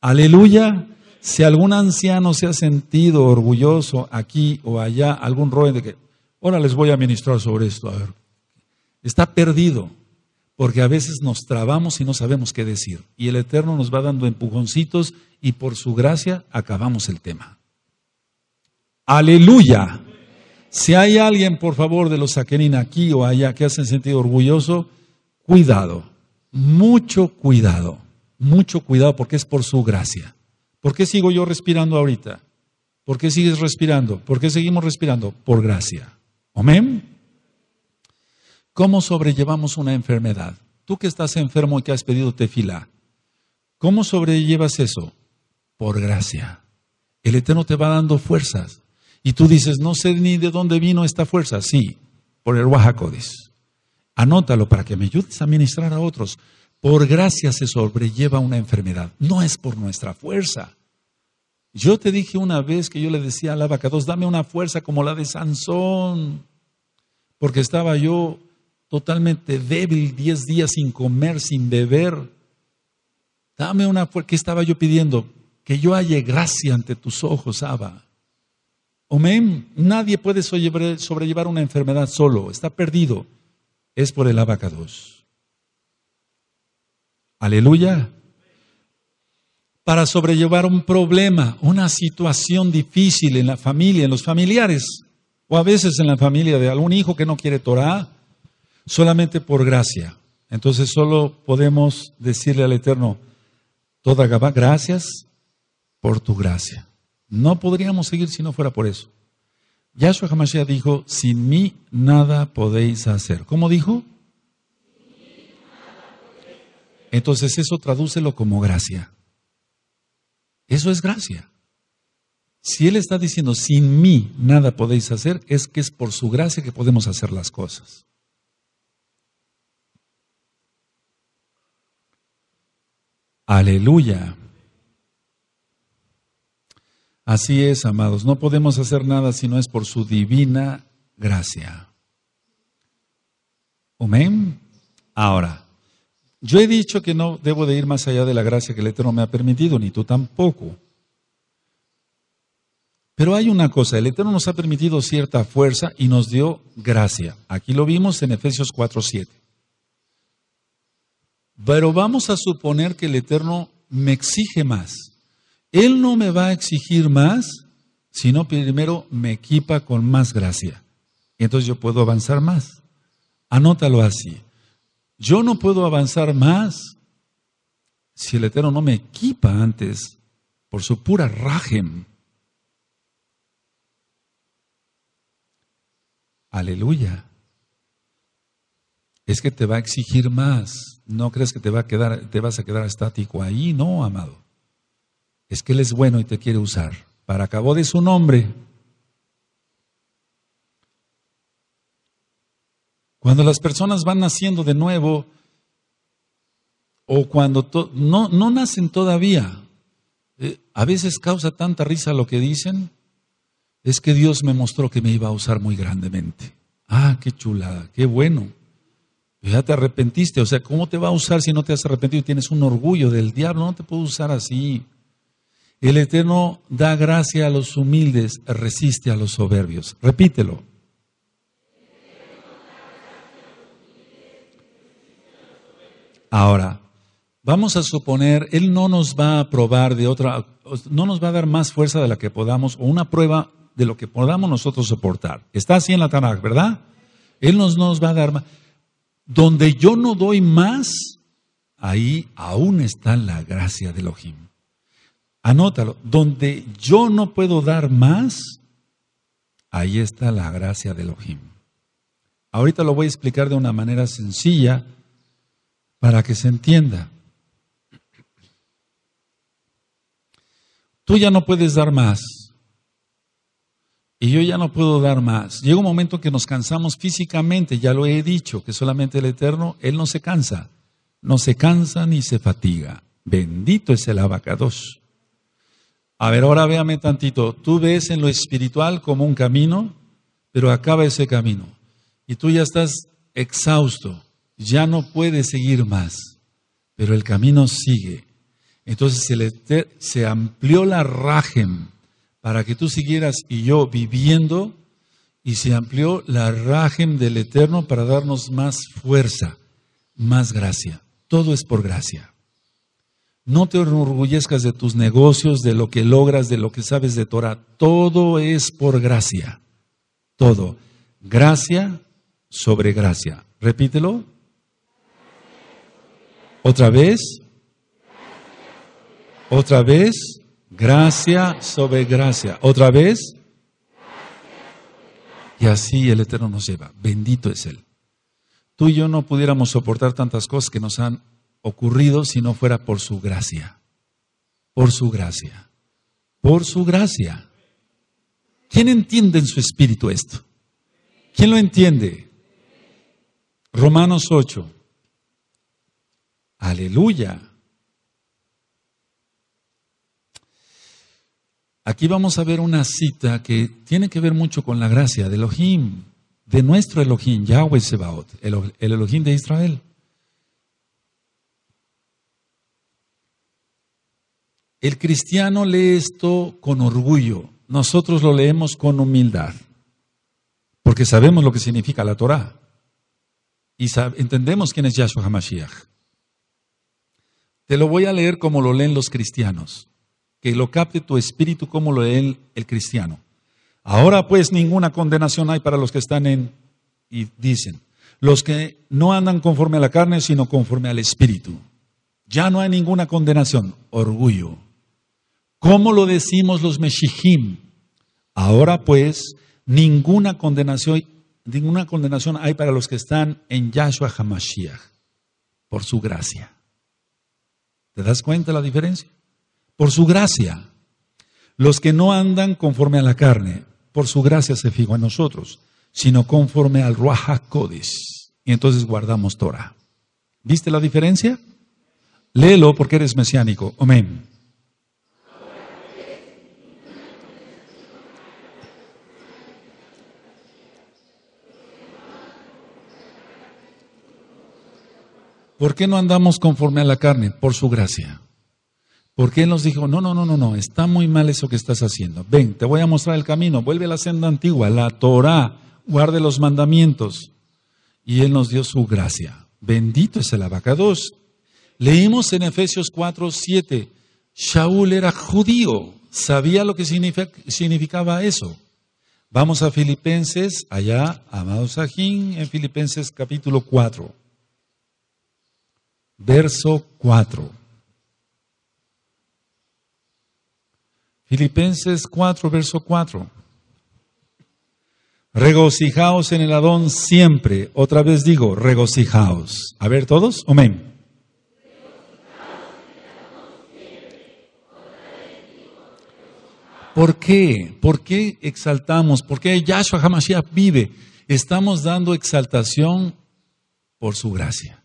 Aleluya. Si algún anciano se ha sentido orgulloso aquí o allá, algún roen de que, ahora les voy a ministrar sobre esto, a ver, está perdido, porque a veces nos trabamos y no sabemos qué decir. Y el Eterno nos va dando empujoncitos y por su gracia acabamos el tema. Aleluya. Si hay alguien, por favor, de los Saquenín aquí o allá que ha sentido orgulloso, cuidado, mucho cuidado, mucho cuidado porque es por su gracia. ¿Por qué sigo yo respirando ahorita? ¿Por qué sigues respirando? ¿Por qué seguimos respirando? Por gracia. Amén. ¿Cómo sobrellevamos una enfermedad? Tú que estás enfermo y que has pedido tefila, ¿cómo sobrellevas eso? Por gracia. El Eterno te va dando fuerzas. Y tú dices, no sé ni de dónde vino esta fuerza. Sí, por el Oaxacodis. Anótalo para que me ayudes a ministrar a otros. Por gracia se sobrelleva una enfermedad. No es por nuestra fuerza. Yo te dije una vez que yo le decía al dos, dame una fuerza como la de Sansón, porque estaba yo totalmente débil, diez días sin comer, sin beber. Dame una fuerza. ¿Qué estaba yo pidiendo? Que yo halle gracia ante tus ojos, Abba. Amén. Nadie puede sobrellevar una enfermedad solo, está perdido. Es por el abacados. Aleluya. Para sobrellevar un problema, una situación difícil en la familia, en los familiares, o a veces en la familia de algún hijo que no quiere Torah, solamente por gracia. Entonces solo podemos decirle al Eterno, toda Gabá, gracias por tu gracia. No podríamos seguir si no fuera por eso. Yahshua Hamashiach dijo, sin mí nada podéis hacer. ¿Cómo dijo? Entonces eso tradúcelo como gracia. Eso es gracia. Si Él está diciendo, sin mí nada podéis hacer, es que es por su gracia que podemos hacer las cosas. Aleluya. Así es, amados, no podemos hacer nada si no es por su divina gracia. Amén. Ahora, yo he dicho que no debo de ir más allá de la gracia que el Eterno me ha permitido, ni tú tampoco. Pero hay una cosa, el Eterno nos ha permitido cierta fuerza y nos dio gracia. Aquí lo vimos en Efesios 4:7. Pero vamos a suponer que el Eterno me exige más. Él no me va a exigir más, sino primero me equipa con más gracia. Entonces yo puedo avanzar más. Anótalo así. Yo no puedo avanzar más si el Eterno no me equipa antes por su pura rajem. Aleluya. Es que te va a exigir más. No crees que te, va a quedar, te vas a quedar estático ahí, no, amado. Es que Él es bueno y te quiere usar. Para acabó de su nombre, Cuando las personas van naciendo de nuevo, o cuando no, no nacen todavía, eh, a veces causa tanta risa lo que dicen, es que Dios me mostró que me iba a usar muy grandemente. Ah, qué chulada, qué bueno. Ya te arrepentiste, o sea, ¿cómo te va a usar si no te has arrepentido? y Tienes un orgullo del diablo, no te puedo usar así. El Eterno da gracia a los humildes, resiste a los soberbios. Repítelo. Ahora, vamos a suponer, Él no nos va a probar de otra, no nos va a dar más fuerza de la que podamos, o una prueba de lo que podamos nosotros soportar. Está así en la Tanakh, ¿verdad? Él nos, nos va a dar más. Donde yo no doy más, ahí aún está la gracia del Elohim. Anótalo, donde yo no puedo dar más, ahí está la gracia del Elohim. Ahorita lo voy a explicar de una manera sencilla, para que se entienda. Tú ya no puedes dar más. Y yo ya no puedo dar más. Llega un momento que nos cansamos físicamente, ya lo he dicho, que solamente el Eterno, Él no se cansa. No se cansa ni se fatiga. Bendito es el abacados. A ver, ahora véame tantito. Tú ves en lo espiritual como un camino, pero acaba ese camino. Y tú ya estás exhausto ya no puede seguir más, pero el camino sigue. Entonces se, amplió la rajem para que tú siguieras y yo viviendo, y se amplió la rajem del Eterno para darnos más fuerza, más gracia. Todo es por gracia. No te enorgullezcas de tus negocios, de lo que logras, de lo que sabes de Torah. Todo es por gracia. Todo. Gracia sobre gracia. Repítelo. Otra vez. Otra vez. Gracia sobre gracia. Otra vez. Y así el Eterno nos lleva. Bendito es Él. Tú y yo no pudiéramos soportar tantas cosas que nos han ocurrido si no fuera por su gracia. Por su gracia. Por su gracia. ¿Quién entiende en su espíritu esto? ¿Quién lo entiende? Romanos 8. Aleluya. Aquí vamos a ver una cita que tiene que ver mucho con la gracia de Elohim, de nuestro Elohim, Yahweh Sebaot, el, el Elohim de Israel. El cristiano lee esto con orgullo, nosotros lo leemos con humildad, porque sabemos lo que significa la Torah y entendemos quién es Yahshua HaMashiach. Te lo voy a leer como lo leen los cristianos, que lo capte tu espíritu como lo lee el, cristiano. Ahora pues ninguna condenación hay para los que están en, y dicen, los que no andan conforme a la carne, sino conforme al espíritu. Ya no hay ninguna condenación, orgullo. ¿Cómo lo decimos los meshijim? Ahora pues, ninguna condenación, ninguna condenación hay para los que están en Yahshua Hamashiach, por su gracia. ¿Te das cuenta la diferencia? Por su gracia. Los que no andan conforme a la carne, por su gracia se fijó en nosotros, sino conforme al Ruaja Codis. Y entonces guardamos Torah. ¿Viste la diferencia? Léelo porque eres mesiánico. Amén. ¿Por qué no andamos conforme a la carne? Por su gracia. Porque Él nos dijo, no, no, no, no, no, está muy mal eso que estás haciendo. Ven, te voy a mostrar el camino, vuelve a la senda antigua, la Torah, guarde los mandamientos. Y Él nos dio su gracia. Bendito es el abacados. Leímos en Efesios 4, 7, Shaul era judío, sabía lo que significaba eso. Vamos a Filipenses, allá, amados Sajín, en Filipenses capítulo 4 verso 4. Filipenses 4, verso 4. Regocijaos en el Adón siempre. Otra vez digo, regocijaos. A ver todos, amén. ¿Por qué? ¿Por qué exaltamos? ¿Por qué Yahshua Hamashiach vive? Estamos dando exaltación por su gracia.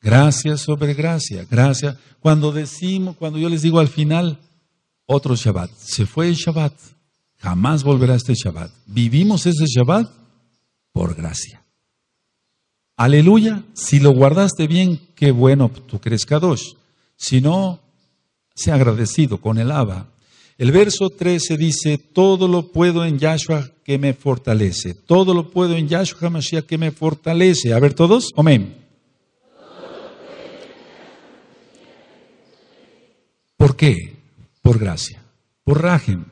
Gracia sobre gracia, gracias. Cuando decimos, cuando yo les digo al final, otro Shabbat, se fue el Shabbat, jamás volverá este Shabbat. Vivimos ese Shabbat por gracia. Aleluya, si lo guardaste bien, qué bueno, tú crees Kadosh. Si no, sea agradecido con el Abba. El verso 13 dice, todo lo puedo en Yahshua que me fortalece, todo lo puedo en Yahshua Mashiach que me fortalece. A ver todos, amén. qué? Por gracia, por rajem,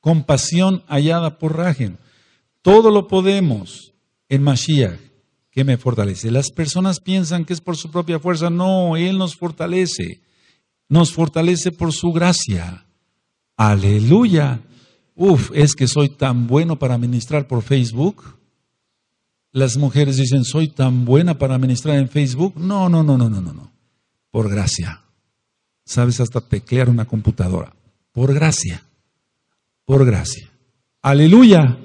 compasión hallada por rajem. Todo lo podemos en Mashiach, que me fortalece. Las personas piensan que es por su propia fuerza. No, Él nos fortalece. Nos fortalece por su gracia. Aleluya. Uf, es que soy tan bueno para ministrar por Facebook. Las mujeres dicen, soy tan buena para ministrar en Facebook. No, no, no, no, no, no, no. Por gracia sabes hasta teclear una computadora. Por gracia. Por gracia. Aleluya.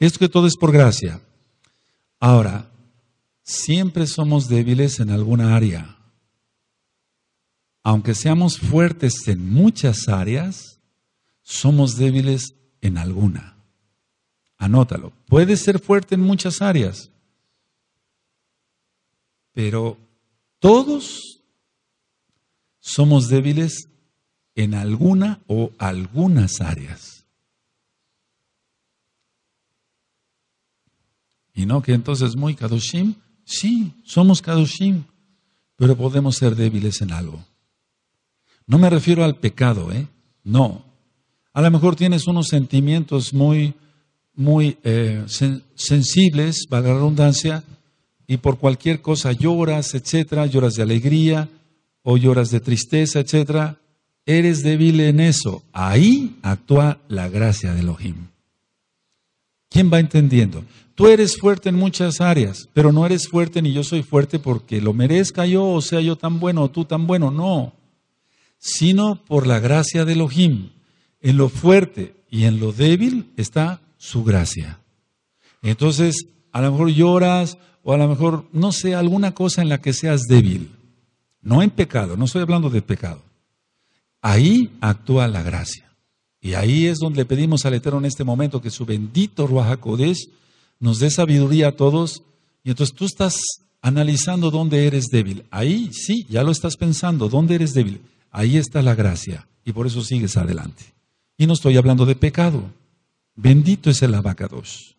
Esto que todo es por gracia. Ahora, siempre somos débiles en alguna área. Aunque seamos fuertes en muchas áreas, somos débiles en alguna. Anótalo. Puedes ser fuerte en muchas áreas, pero todos somos débiles en alguna o algunas áreas. Y no que entonces muy kadoshim, sí, somos kadoshim, pero podemos ser débiles en algo. No me refiero al pecado, ¿eh? No. A lo mejor tienes unos sentimientos muy, muy eh, sensibles, valga la redundancia, y por cualquier cosa lloras, etcétera, lloras de alegría, o lloras de tristeza, etcétera, eres débil en eso. Ahí actúa la gracia de Elohim. ¿Quién va entendiendo? Tú eres fuerte en muchas áreas, pero no eres fuerte ni yo soy fuerte porque lo merezca yo, o sea yo tan bueno, o tú tan bueno, no. Sino por la gracia de Elohim. En lo fuerte y en lo débil está su gracia. Entonces, a lo mejor lloras, o a lo mejor, no sé, alguna cosa en la que seas débil. No en pecado, no estoy hablando de pecado. Ahí actúa la gracia. Y ahí es donde pedimos al Eterno en este momento que su bendito Ruajacodes nos dé sabiduría a todos. Y entonces tú estás analizando dónde eres débil. Ahí sí, ya lo estás pensando, dónde eres débil. Ahí está la gracia y por eso sigues adelante. Y no estoy hablando de pecado. Bendito es el abacados.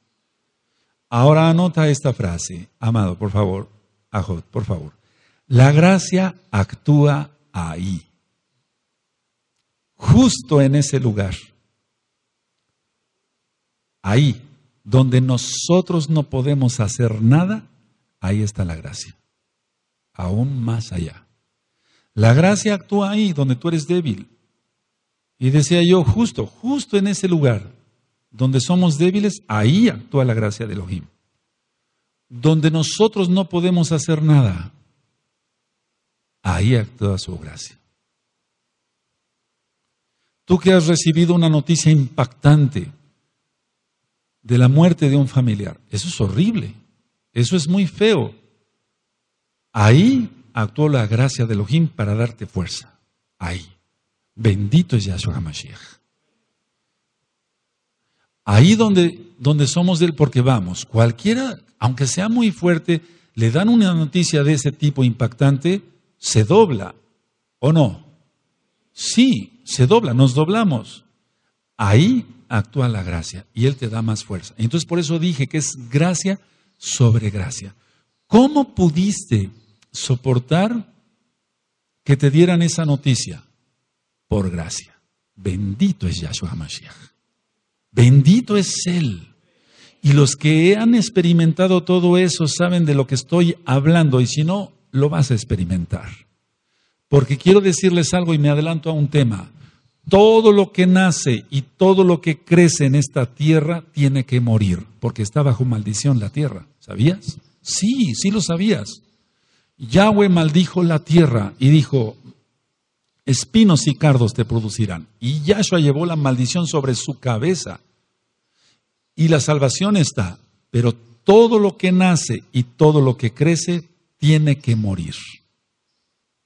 Ahora anota esta frase, amado, por favor, Ajot, por favor. La gracia actúa ahí, justo en ese lugar, ahí donde nosotros no podemos hacer nada, ahí está la gracia, aún más allá. La gracia actúa ahí donde tú eres débil. Y decía yo, justo, justo en ese lugar donde somos débiles, ahí actúa la gracia de Elohim. Donde nosotros no podemos hacer nada, ahí actúa su gracia. Tú que has recibido una noticia impactante de la muerte de un familiar, eso es horrible, eso es muy feo. Ahí actuó la gracia de Elohim para darte fuerza. Ahí. Bendito es Yahshua HaMashiach. Ahí donde, donde somos del porque vamos, cualquiera, aunque sea muy fuerte, le dan una noticia de ese tipo impactante, se dobla, ¿o no? Sí, se dobla, nos doblamos. Ahí actúa la gracia y Él te da más fuerza. Entonces por eso dije que es gracia sobre gracia. ¿Cómo pudiste soportar que te dieran esa noticia? Por gracia. Bendito es Yahshua Mashiach. Bendito es Él. Y los que han experimentado todo eso saben de lo que estoy hablando. Y si no, lo vas a experimentar. Porque quiero decirles algo y me adelanto a un tema. Todo lo que nace y todo lo que crece en esta tierra tiene que morir, porque está bajo maldición la tierra. ¿Sabías? Sí, sí lo sabías. Yahweh maldijo la tierra y dijo, espinos y cardos te producirán. Y Yahshua llevó la maldición sobre su cabeza. Y la salvación está, pero todo lo que nace y todo lo que crece tiene que morir,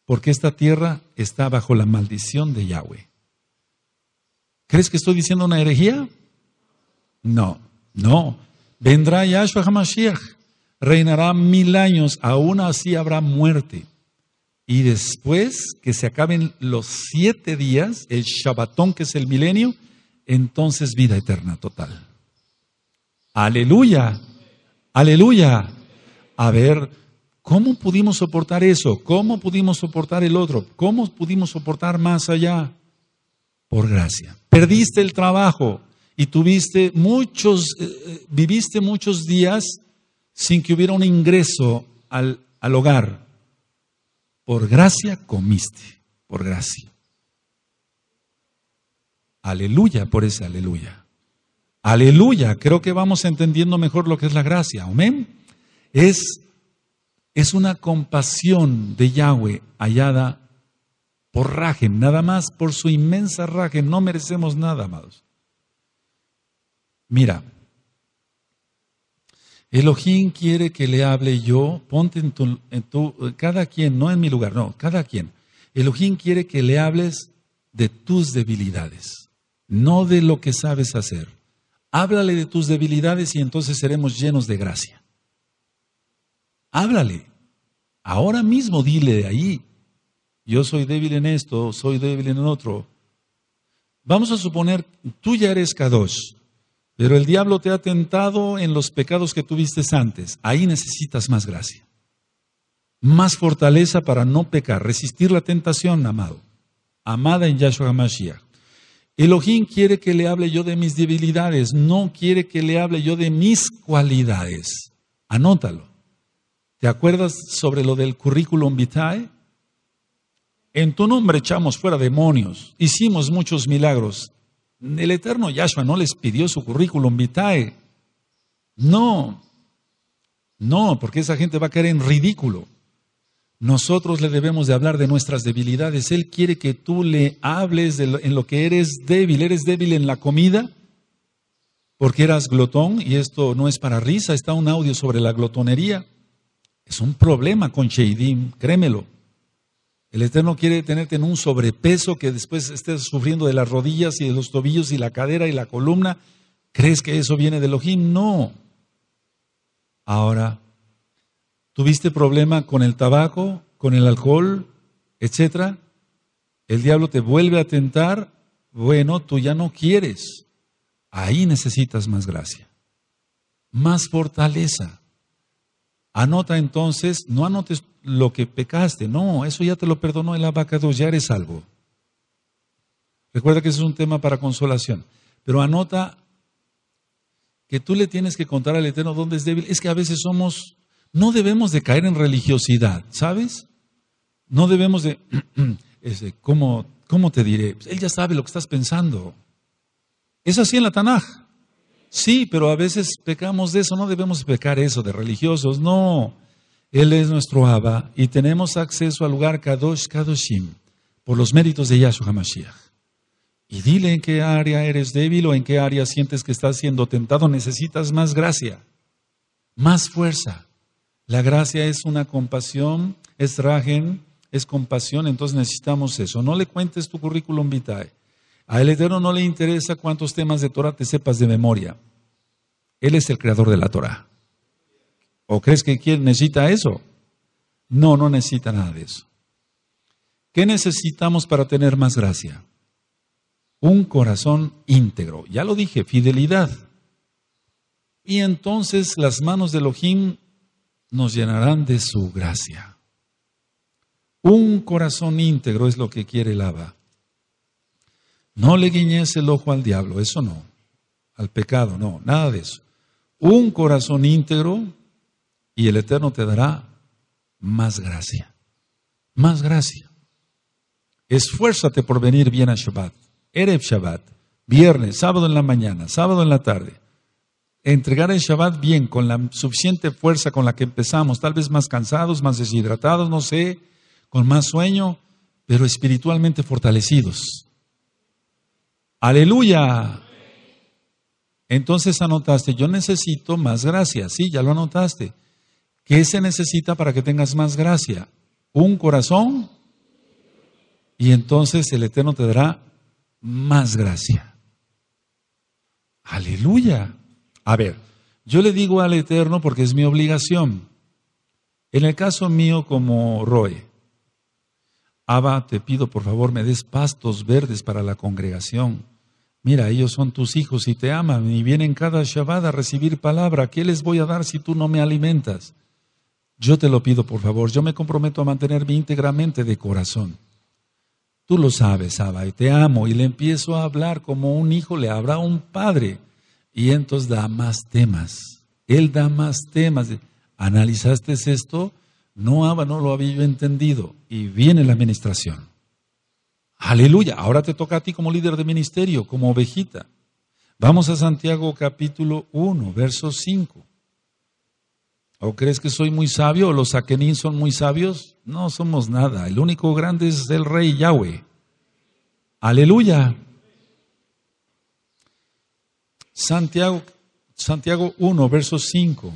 porque esta tierra está bajo la maldición de Yahweh. ¿Crees que estoy diciendo una herejía? No, no. Vendrá Yahshua HaMashiach, reinará mil años, aún así habrá muerte. Y después que se acaben los siete días, el Shabbatón, que es el milenio, entonces vida eterna total. Aleluya, aleluya. A ver, ¿Cómo pudimos soportar eso? ¿Cómo pudimos soportar el otro? ¿Cómo pudimos soportar más allá? Por gracia. Perdiste el trabajo y tuviste muchos, eh, eh, viviste muchos días sin que hubiera un ingreso al, al hogar. Por gracia comiste, por gracia. Aleluya por esa aleluya. Aleluya, creo que vamos entendiendo mejor lo que es la gracia. Amén. Es es una compasión de Yahweh hallada por Rajen, nada más por su inmensa Rajen. no merecemos nada, amados. Mira, Elohim quiere que le hable yo, ponte en tu, en tu, cada quien, no en mi lugar, no, cada quien. Elohim quiere que le hables de tus debilidades, no de lo que sabes hacer. Háblale de tus debilidades y entonces seremos llenos de gracia. Háblale. Ahora mismo dile de ahí, yo soy débil en esto, soy débil en otro. Vamos a suponer, tú ya eres Kadosh, pero el diablo te ha tentado en los pecados que tuviste antes. Ahí necesitas más gracia, más fortaleza para no pecar, resistir la tentación, amado, amada en Yahshua Mashiach. Elohim quiere que le hable yo de mis debilidades, no quiere que le hable yo de mis cualidades. Anótalo. ¿Te acuerdas sobre lo del currículum vitae? En tu nombre echamos fuera demonios, hicimos muchos milagros. El eterno Yahshua no les pidió su currículum vitae. No, no, porque esa gente va a caer en ridículo. Nosotros le debemos de hablar de nuestras debilidades. Él quiere que tú le hables de en lo que eres débil. ¿Eres débil en la comida? Porque eras glotón y esto no es para risa. Está un audio sobre la glotonería. Es un problema con Sheidim, créemelo. El Eterno quiere tenerte en un sobrepeso que después estés sufriendo de las rodillas y de los tobillos y la cadera y la columna. ¿Crees que eso viene de Elohim? No. Ahora, ¿tuviste problema con el tabaco, con el alcohol, etcétera? El diablo te vuelve a tentar. Bueno, tú ya no quieres. Ahí necesitas más gracia, más fortaleza. Anota entonces, no anotes lo que pecaste, no, eso ya te lo perdonó el abacado, ya eres salvo. Recuerda que ese es un tema para consolación, pero anota que tú le tienes que contar al Eterno dónde es débil. Es que a veces somos, no debemos de caer en religiosidad, ¿sabes? No debemos de, ¿cómo, ¿cómo te diré? Pues, él ya sabe lo que estás pensando. Es así en la Tanaj. Sí, pero a veces pecamos de eso, no debemos pecar eso de religiosos, no. Él es nuestro Abba y tenemos acceso al lugar Kadosh Kadoshim por los méritos de Yahshua Mashiach. Y dile en qué área eres débil o en qué área sientes que estás siendo tentado, necesitas más gracia, más fuerza. La gracia es una compasión, es rajen, es compasión, entonces necesitamos eso. No le cuentes tu currículum vitae. A el Eterno no le interesa cuántos temas de Torah te sepas de memoria. Él es el creador de la Torah. ¿O crees que quién necesita eso? No, no necesita nada de eso. ¿Qué necesitamos para tener más gracia? Un corazón íntegro. Ya lo dije, fidelidad. Y entonces las manos de Elohim nos llenarán de su gracia. Un corazón íntegro es lo que quiere el Abba. No le guiñes el ojo al diablo, eso no. Al pecado, no, nada de eso. Un corazón íntegro y el Eterno te dará más gracia. Más gracia. Esfuérzate por venir bien a Shabbat. Erev Shabbat. Viernes, sábado en la mañana, sábado en la tarde. Entregar el Shabbat bien, con la suficiente fuerza con la que empezamos, tal vez más cansados, más deshidratados, no sé, con más sueño, pero espiritualmente fortalecidos Aleluya. Entonces anotaste, yo necesito más gracia. Sí, ya lo anotaste. ¿Qué se necesita para que tengas más gracia? Un corazón y entonces el Eterno te dará más gracia. Aleluya. A ver, yo le digo al Eterno porque es mi obligación. En el caso mío como Roe, Abba, te pido por favor me des pastos verdes para la congregación Mira, ellos son tus hijos y te aman y vienen cada Shabbat a recibir palabra. ¿Qué les voy a dar si tú no me alimentas? Yo te lo pido, por favor. Yo me comprometo a mantenerme íntegramente de corazón. Tú lo sabes, Abba, y te amo. Y le empiezo a hablar como un hijo le habrá a un padre. Y entonces da más temas. Él da más temas. ¿Analizaste esto? No, Abba, no lo había yo entendido. Y viene la administración. Aleluya. Ahora te toca a ti como líder de ministerio, como ovejita. Vamos a Santiago capítulo 1, verso 5. ¿O crees que soy muy sabio? ¿O los Akenín son muy sabios? No somos nada. El único grande es el rey Yahweh. Aleluya. Santiago, Santiago 1, verso 5.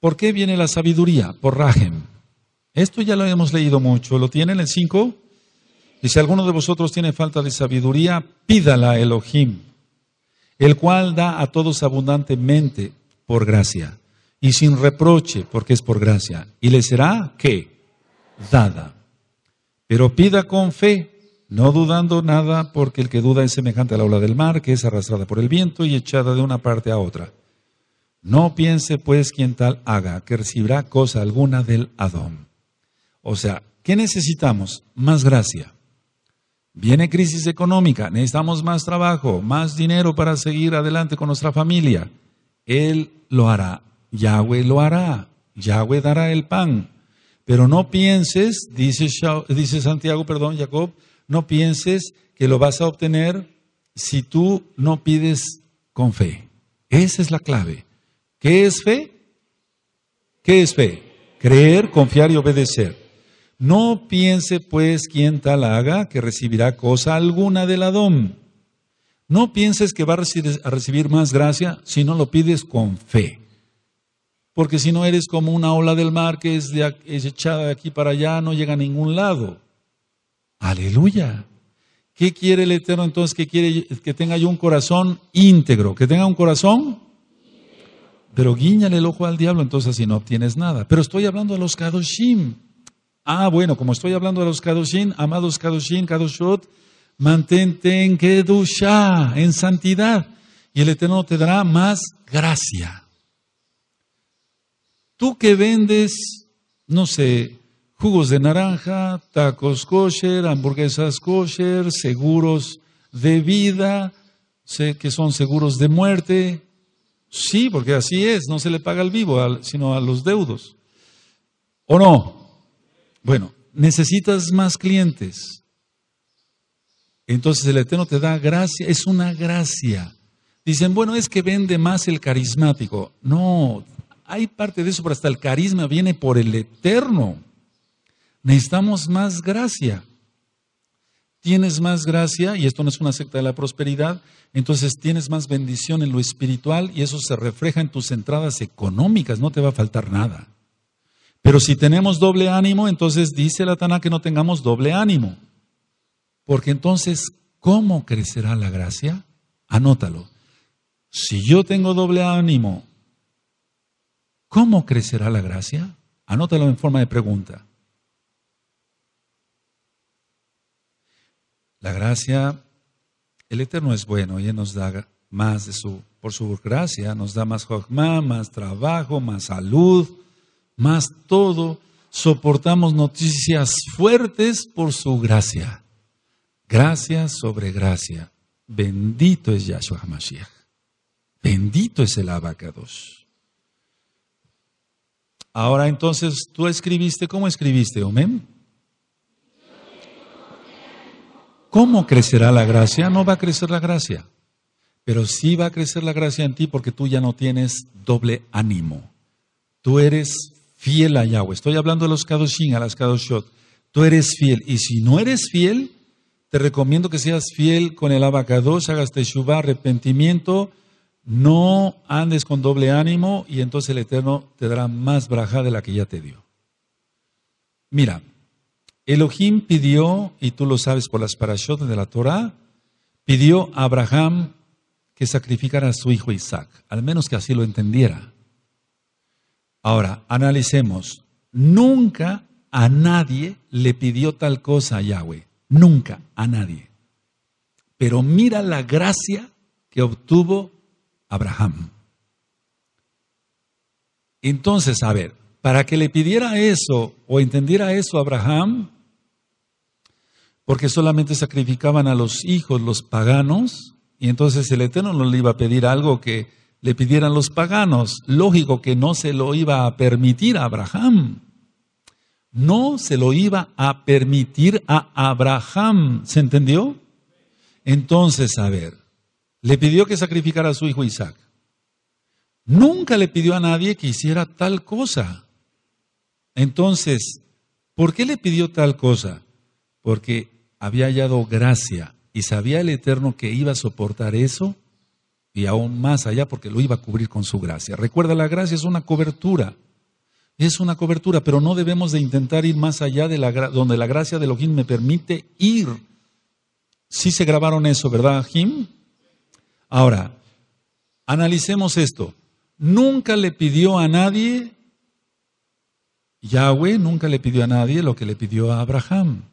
¿Por qué viene la sabiduría? Por Rahem esto ya lo hemos leído mucho. ¿Lo tienen el 5? Y si alguno de vosotros tiene falta de sabiduría, pídala a Elohim, el cual da a todos abundantemente por gracia y sin reproche, porque es por gracia, y le será que dada. Pero pida con fe, no dudando nada, porque el que duda es semejante a la ola del mar, que es arrastrada por el viento y echada de una parte a otra. No piense pues quien tal haga, que recibirá cosa alguna del Adón. O sea, ¿qué necesitamos? Más gracia. Viene crisis económica, necesitamos más trabajo, más dinero para seguir adelante con nuestra familia. Él lo hará, Yahweh lo hará, Yahweh dará el pan. Pero no pienses, dice, Santiago, perdón, Jacob, no pienses que lo vas a obtener si tú no pides con fe. Esa es la clave. ¿Qué es fe? ¿Qué es fe? Creer, confiar y obedecer. No piense pues quien tal haga que recibirá cosa alguna del Adón. No pienses que va a recibir más gracia si no lo pides con fe. Porque si no eres como una ola del mar que es, echada de aquí para allá, no llega a ningún lado. Aleluya. ¿Qué quiere el Eterno entonces? Que quiere que tenga yo un corazón íntegro, que tenga un corazón. Pero guiñale el ojo al diablo, entonces así no obtienes nada. Pero estoy hablando a los Kadoshim. Ah, bueno, como estoy hablando de los Kadoshin, amados Kadoshin, Kadoshot, mantente en Kedusha, en santidad, y el Eterno te dará más gracia. Tú que vendes, no sé, jugos de naranja, tacos kosher, hamburguesas kosher, seguros de vida, sé que son seguros de muerte. Sí, porque así es, no se le paga al vivo, sino a los deudos. ¿O no? Bueno, necesitas más clientes. Entonces el Eterno te da gracia, es una gracia. Dicen, bueno, es que vende más el carismático. No, hay parte de eso, pero hasta el carisma viene por el Eterno. Necesitamos más gracia. Tienes más gracia, y esto no es una secta de la prosperidad, entonces tienes más bendición en lo espiritual y eso se refleja en tus entradas económicas, no te va a faltar nada. Pero si tenemos doble ánimo, entonces dice la Tana que no tengamos doble ánimo. Porque entonces, ¿cómo crecerá la gracia? Anótalo. Si yo tengo doble ánimo, ¿cómo crecerá la gracia? Anótalo en forma de pregunta. La gracia, el Eterno es bueno y Él nos da más de su, por su gracia, nos da más jogma, más trabajo, más salud, más todo soportamos noticias fuertes por su gracia. Gracia sobre gracia. Bendito es Yahshua HaMashiach. Bendito es el abacados. Ahora entonces, tú escribiste, ¿cómo escribiste? Amén. ¿Cómo crecerá la gracia? No va a crecer la gracia, pero sí va a crecer la gracia en ti porque tú ya no tienes doble ánimo. Tú eres fiel a Yahweh. Estoy hablando de los kadoshim, a las Kadoshot. Tú eres fiel. Y si no eres fiel, te recomiendo que seas fiel con el abacados, hagas teshuva, arrepentimiento, no andes con doble ánimo y entonces el Eterno te dará más braja de la que ya te dio. Mira, Elohim pidió, y tú lo sabes por las parashot de la Torah, pidió a Abraham que sacrificara a su hijo Isaac, al menos que así lo entendiera. Ahora, analicemos. Nunca a nadie le pidió tal cosa a Yahweh. Nunca a nadie. Pero mira la gracia que obtuvo Abraham. Entonces, a ver, para que le pidiera eso o entendiera eso a Abraham, porque solamente sacrificaban a los hijos los paganos, y entonces el Eterno no le iba a pedir algo que le pidieran los paganos. Lógico que no se lo iba a permitir a Abraham. No se lo iba a permitir a Abraham. ¿Se entendió? Entonces, a ver, le pidió que sacrificara a su hijo Isaac. Nunca le pidió a nadie que hiciera tal cosa. Entonces, ¿por qué le pidió tal cosa? Porque había hallado gracia y sabía el Eterno que iba a soportar eso y aún más allá porque lo iba a cubrir con su gracia. Recuerda, la gracia es una cobertura. Es una cobertura, pero no debemos de intentar ir más allá de la, donde la gracia de Elohim me permite ir. Sí se grabaron eso, ¿verdad, Jim? Ahora, analicemos esto. Nunca le pidió a nadie, Yahweh nunca le pidió a nadie lo que le pidió a Abraham.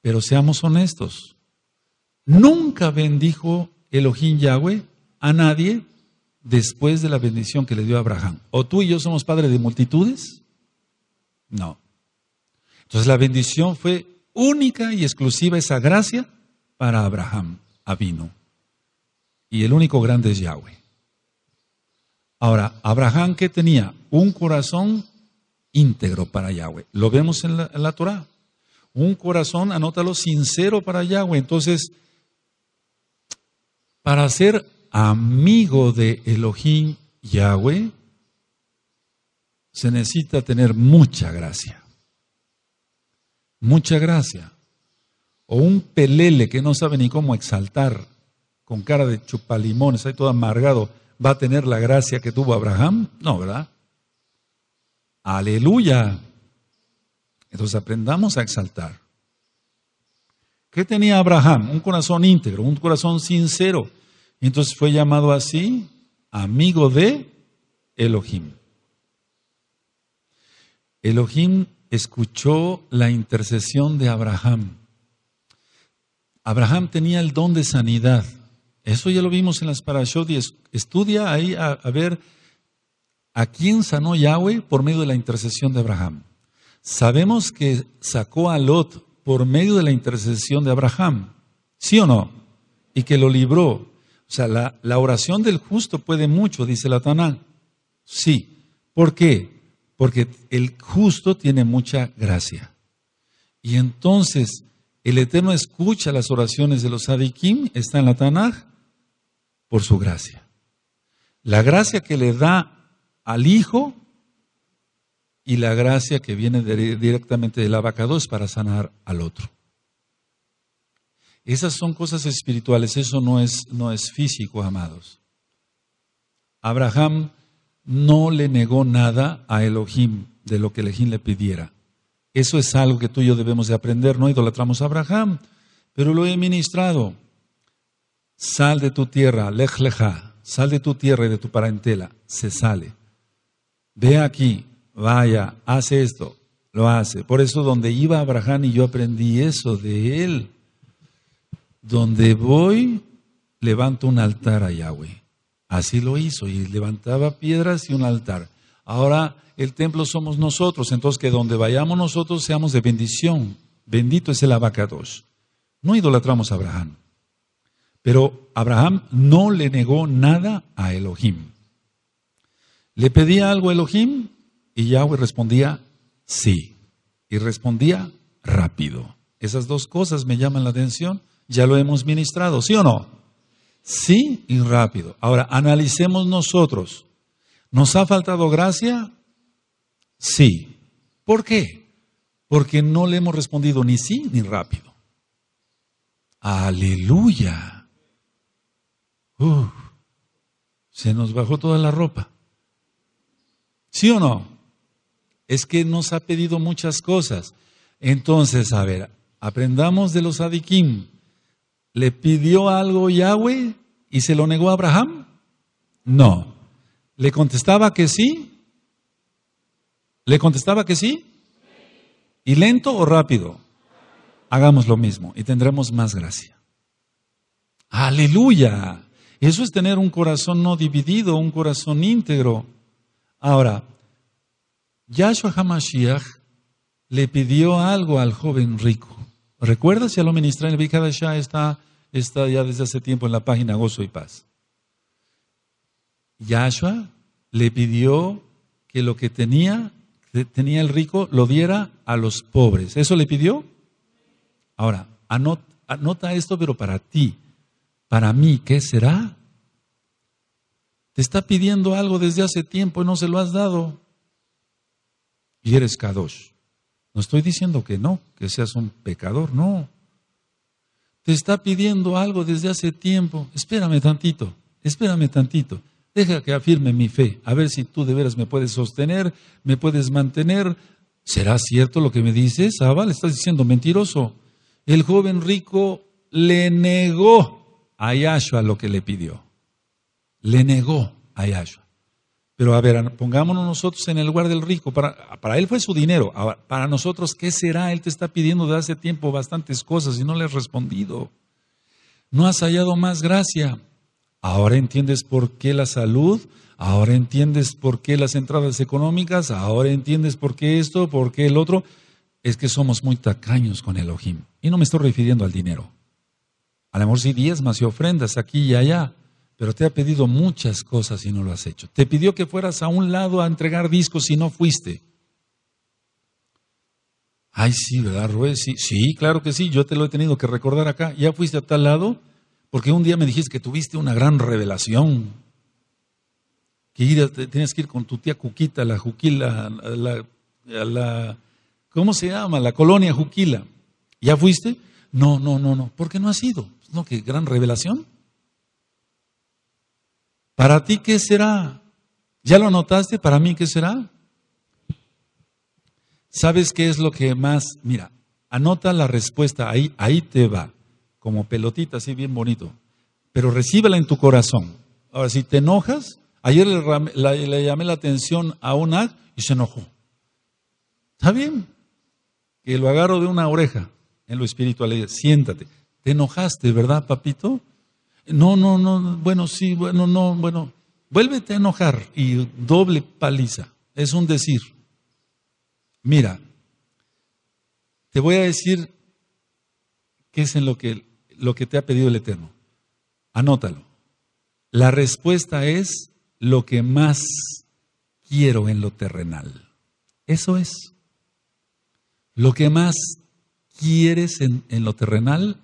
Pero seamos honestos, nunca bendijo Elohim Yahweh a nadie después de la bendición que le dio a Abraham. ¿O tú y yo somos padres de multitudes? No. Entonces la bendición fue única y exclusiva esa gracia para Abraham, Avino. Y el único grande es Yahweh. Ahora, Abraham que tenía un corazón íntegro para Yahweh. Lo vemos en la, en la Torah. Un corazón, anótalo, sincero para Yahweh. Entonces, para ser amigo de Elohim Yahweh, se necesita tener mucha gracia. Mucha gracia. O un pelele que no sabe ni cómo exaltar, con cara de chupalimones, ahí todo amargado, ¿va a tener la gracia que tuvo Abraham? No, ¿verdad? Aleluya. Entonces aprendamos a exaltar. ¿Qué tenía Abraham? Un corazón íntegro, un corazón sincero. entonces fue llamado así, amigo de Elohim. Elohim escuchó la intercesión de Abraham. Abraham tenía el don de sanidad. Eso ya lo vimos en las parashot estudia ahí a, a, ver a quién sanó Yahweh por medio de la intercesión de Abraham. Sabemos que sacó a Lot por medio de la intercesión de Abraham, ¿sí o no? Y que lo libró. O sea, la, oración del justo puede mucho, dice la Tanaj. Sí. ¿Por qué? Porque el justo tiene mucha gracia. Y entonces el Eterno escucha las oraciones de los Sadikim, está en la Tanaj, por su gracia. La gracia que le da al Hijo y la gracia que viene de, directamente del es para sanar al otro. Esas son cosas espirituales, eso no es, no es físico, amados. Abraham no le negó nada a Elohim de lo que Elohim le pidiera. Eso es algo que tú y yo debemos de aprender, no idolatramos a Abraham, pero lo he ministrado. Sal de tu tierra, lech leja, sal de tu tierra y de tu parentela, se sale. Ve aquí, vaya, hace esto, lo hace. Por eso donde iba Abraham y yo aprendí eso de él. Donde voy, levanto un altar a Yahweh. Así lo hizo y levantaba piedras y un altar. Ahora el templo somos nosotros, entonces que donde vayamos nosotros seamos de bendición. Bendito es el abacados. No idolatramos a Abraham. Pero Abraham no le negó nada a Elohim. Le pedía algo a Elohim y Yahweh respondía, sí. Y respondía rápido. Esas dos cosas me llaman la atención. Ya lo hemos ministrado, ¿sí o no? Sí y rápido. Ahora, analicemos nosotros. ¿Nos ha faltado gracia? Sí. ¿Por qué? Porque no le hemos respondido ni sí ni rápido. Aleluya. se nos bajó toda la ropa. ¿Sí o no? Es que nos ha pedido muchas cosas. Entonces, a ver, aprendamos de los Adikim. ¿Le pidió algo Yahweh y se lo negó a Abraham? No. ¿Le contestaba que sí? ¿Le contestaba que sí? ¿Y lento o rápido? Hagamos lo mismo y tendremos más gracia. Aleluya. Eso es tener un corazón no dividido, un corazón íntegro. Ahora, Yahshua HaMashiach le pidió algo al joven rico. Recuerda si a lo ministra en el está, está ya desde hace tiempo en la página Gozo y Paz. Yahshua le pidió que lo que tenía, tenía el rico, lo diera a los pobres. ¿Eso le pidió? Ahora, anota esto, pero para ti, para mí, ¿qué será? Te está pidiendo algo desde hace tiempo y no se lo has dado y eres Kadosh. No estoy diciendo que no, que seas un pecador, no. Te está pidiendo algo desde hace tiempo. Espérame tantito, espérame tantito. Deja que afirme mi fe, a ver si tú de veras me puedes sostener, me puedes mantener. ¿Será cierto lo que me dices? Abba? Le estás diciendo mentiroso. El joven rico le negó a Yahshua lo que le pidió. Le negó a Yahshua. Pero a ver, pongámonos nosotros en el lugar del rico. Para, para él fue su dinero. Para nosotros, ¿qué será? Él te está pidiendo de hace tiempo bastantes cosas y no le has respondido. No has hallado más gracia. Ahora entiendes por qué la salud, ahora entiendes por qué las entradas económicas, ahora entiendes por qué esto, por qué el otro. Es que somos muy tacaños con Elohim. Y no me estoy refiriendo al dinero. A lo mejor sí diezmas y ofrendas aquí y allá, pero te ha pedido muchas cosas y no lo has hecho. Te pidió que fueras a un lado a entregar discos y no fuiste. Ay, sí, ¿verdad, Rue? Sí, claro que sí, yo te lo he tenido que recordar acá. ¿Ya fuiste a tal lado? Porque un día me dijiste que tuviste una gran revelación. Que tienes que ir con tu tía Cuquita, la Juquila, la, ¿cómo se llama? La colonia Juquila. ¿Ya fuiste? No, no, no, no. ¿Por qué no has ido? No, qué gran revelación. ¿Para ti qué será? ¿Ya lo anotaste? ¿Para mí qué será? ¿Sabes qué es lo que más? Mira, anota la respuesta, ahí, ahí te va, como pelotita, así bien bonito. Pero recíbela en tu corazón. Ahora, si te enojas, ayer le, llamé la atención a un y se enojó. Está bien, que lo agarro de una oreja en lo espiritual. Le siéntate, te enojaste, ¿verdad, papito? No, no, no, bueno, sí, bueno, no, bueno. Vuélvete a enojar y doble paliza. Es un decir. Mira, te voy a decir qué es en lo que, lo que te ha pedido el Eterno. Anótalo. La respuesta es lo que más quiero en lo terrenal. Eso es. Lo que más quieres en lo terrenal,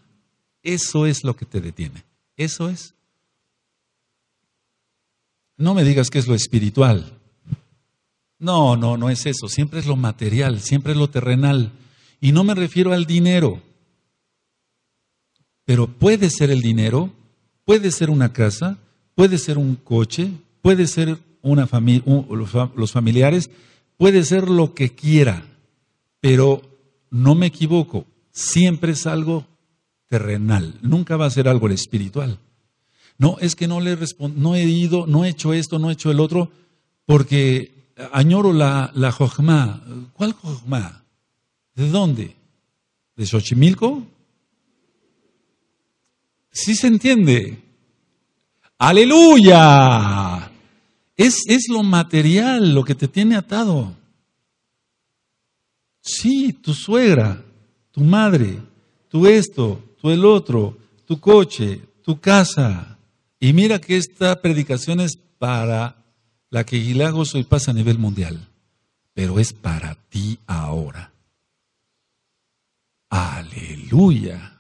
eso es lo que te detiene. Eso es. No me digas que es lo espiritual. No, no, no es eso. Siempre es lo material, siempre es lo terrenal. Y no me refiero al dinero. Pero puede ser el dinero, puede ser una casa, puede ser un coche, puede ser una los familiares, puede ser lo que quiera. Pero no me equivoco, siempre es algo terrenal, nunca va a ser algo espiritual. No, es que no le respondo, no he ido, no he hecho esto, no he hecho el otro, porque añoro la, la jojma. ¿Cuál jojma? ¿De dónde? ¿De Xochimilco? Sí se entiende. Aleluya. Es, es lo material lo que te tiene atado. Sí, tu suegra, tu madre, tu esto, tú el otro, tu coche, tu casa. Y mira que esta predicación es para la que Gilago soy pasa a nivel mundial, pero es para ti ahora. Aleluya.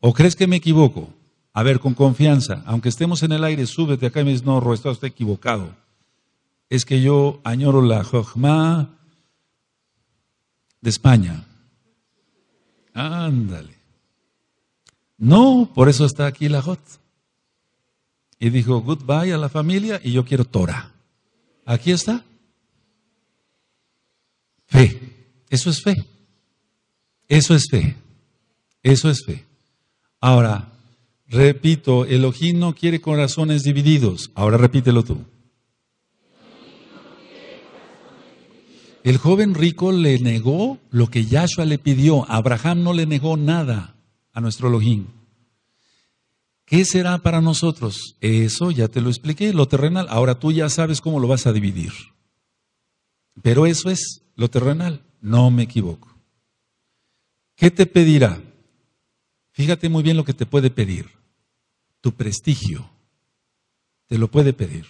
¿O crees que me equivoco? A ver, con confianza, aunque estemos en el aire, súbete acá y me dices, no, Ro, está equivocado. Es que yo añoro la Jojma de España. Ándale. No, por eso está aquí la Jot. Y dijo, goodbye a la familia y yo quiero Torah. Aquí está. Fe. Eso es fe. Eso es fe. Eso es fe. Ahora, repito, Elohim no quiere corazones divididos. Ahora repítelo tú. El joven rico le negó lo que Yahshua le pidió. Abraham no le negó nada a nuestro lojín. ¿Qué será para nosotros? Eso ya te lo expliqué, lo terrenal. Ahora tú ya sabes cómo lo vas a dividir. Pero eso es lo terrenal, no me equivoco. ¿Qué te pedirá? Fíjate muy bien lo que te puede pedir. Tu prestigio te lo puede pedir.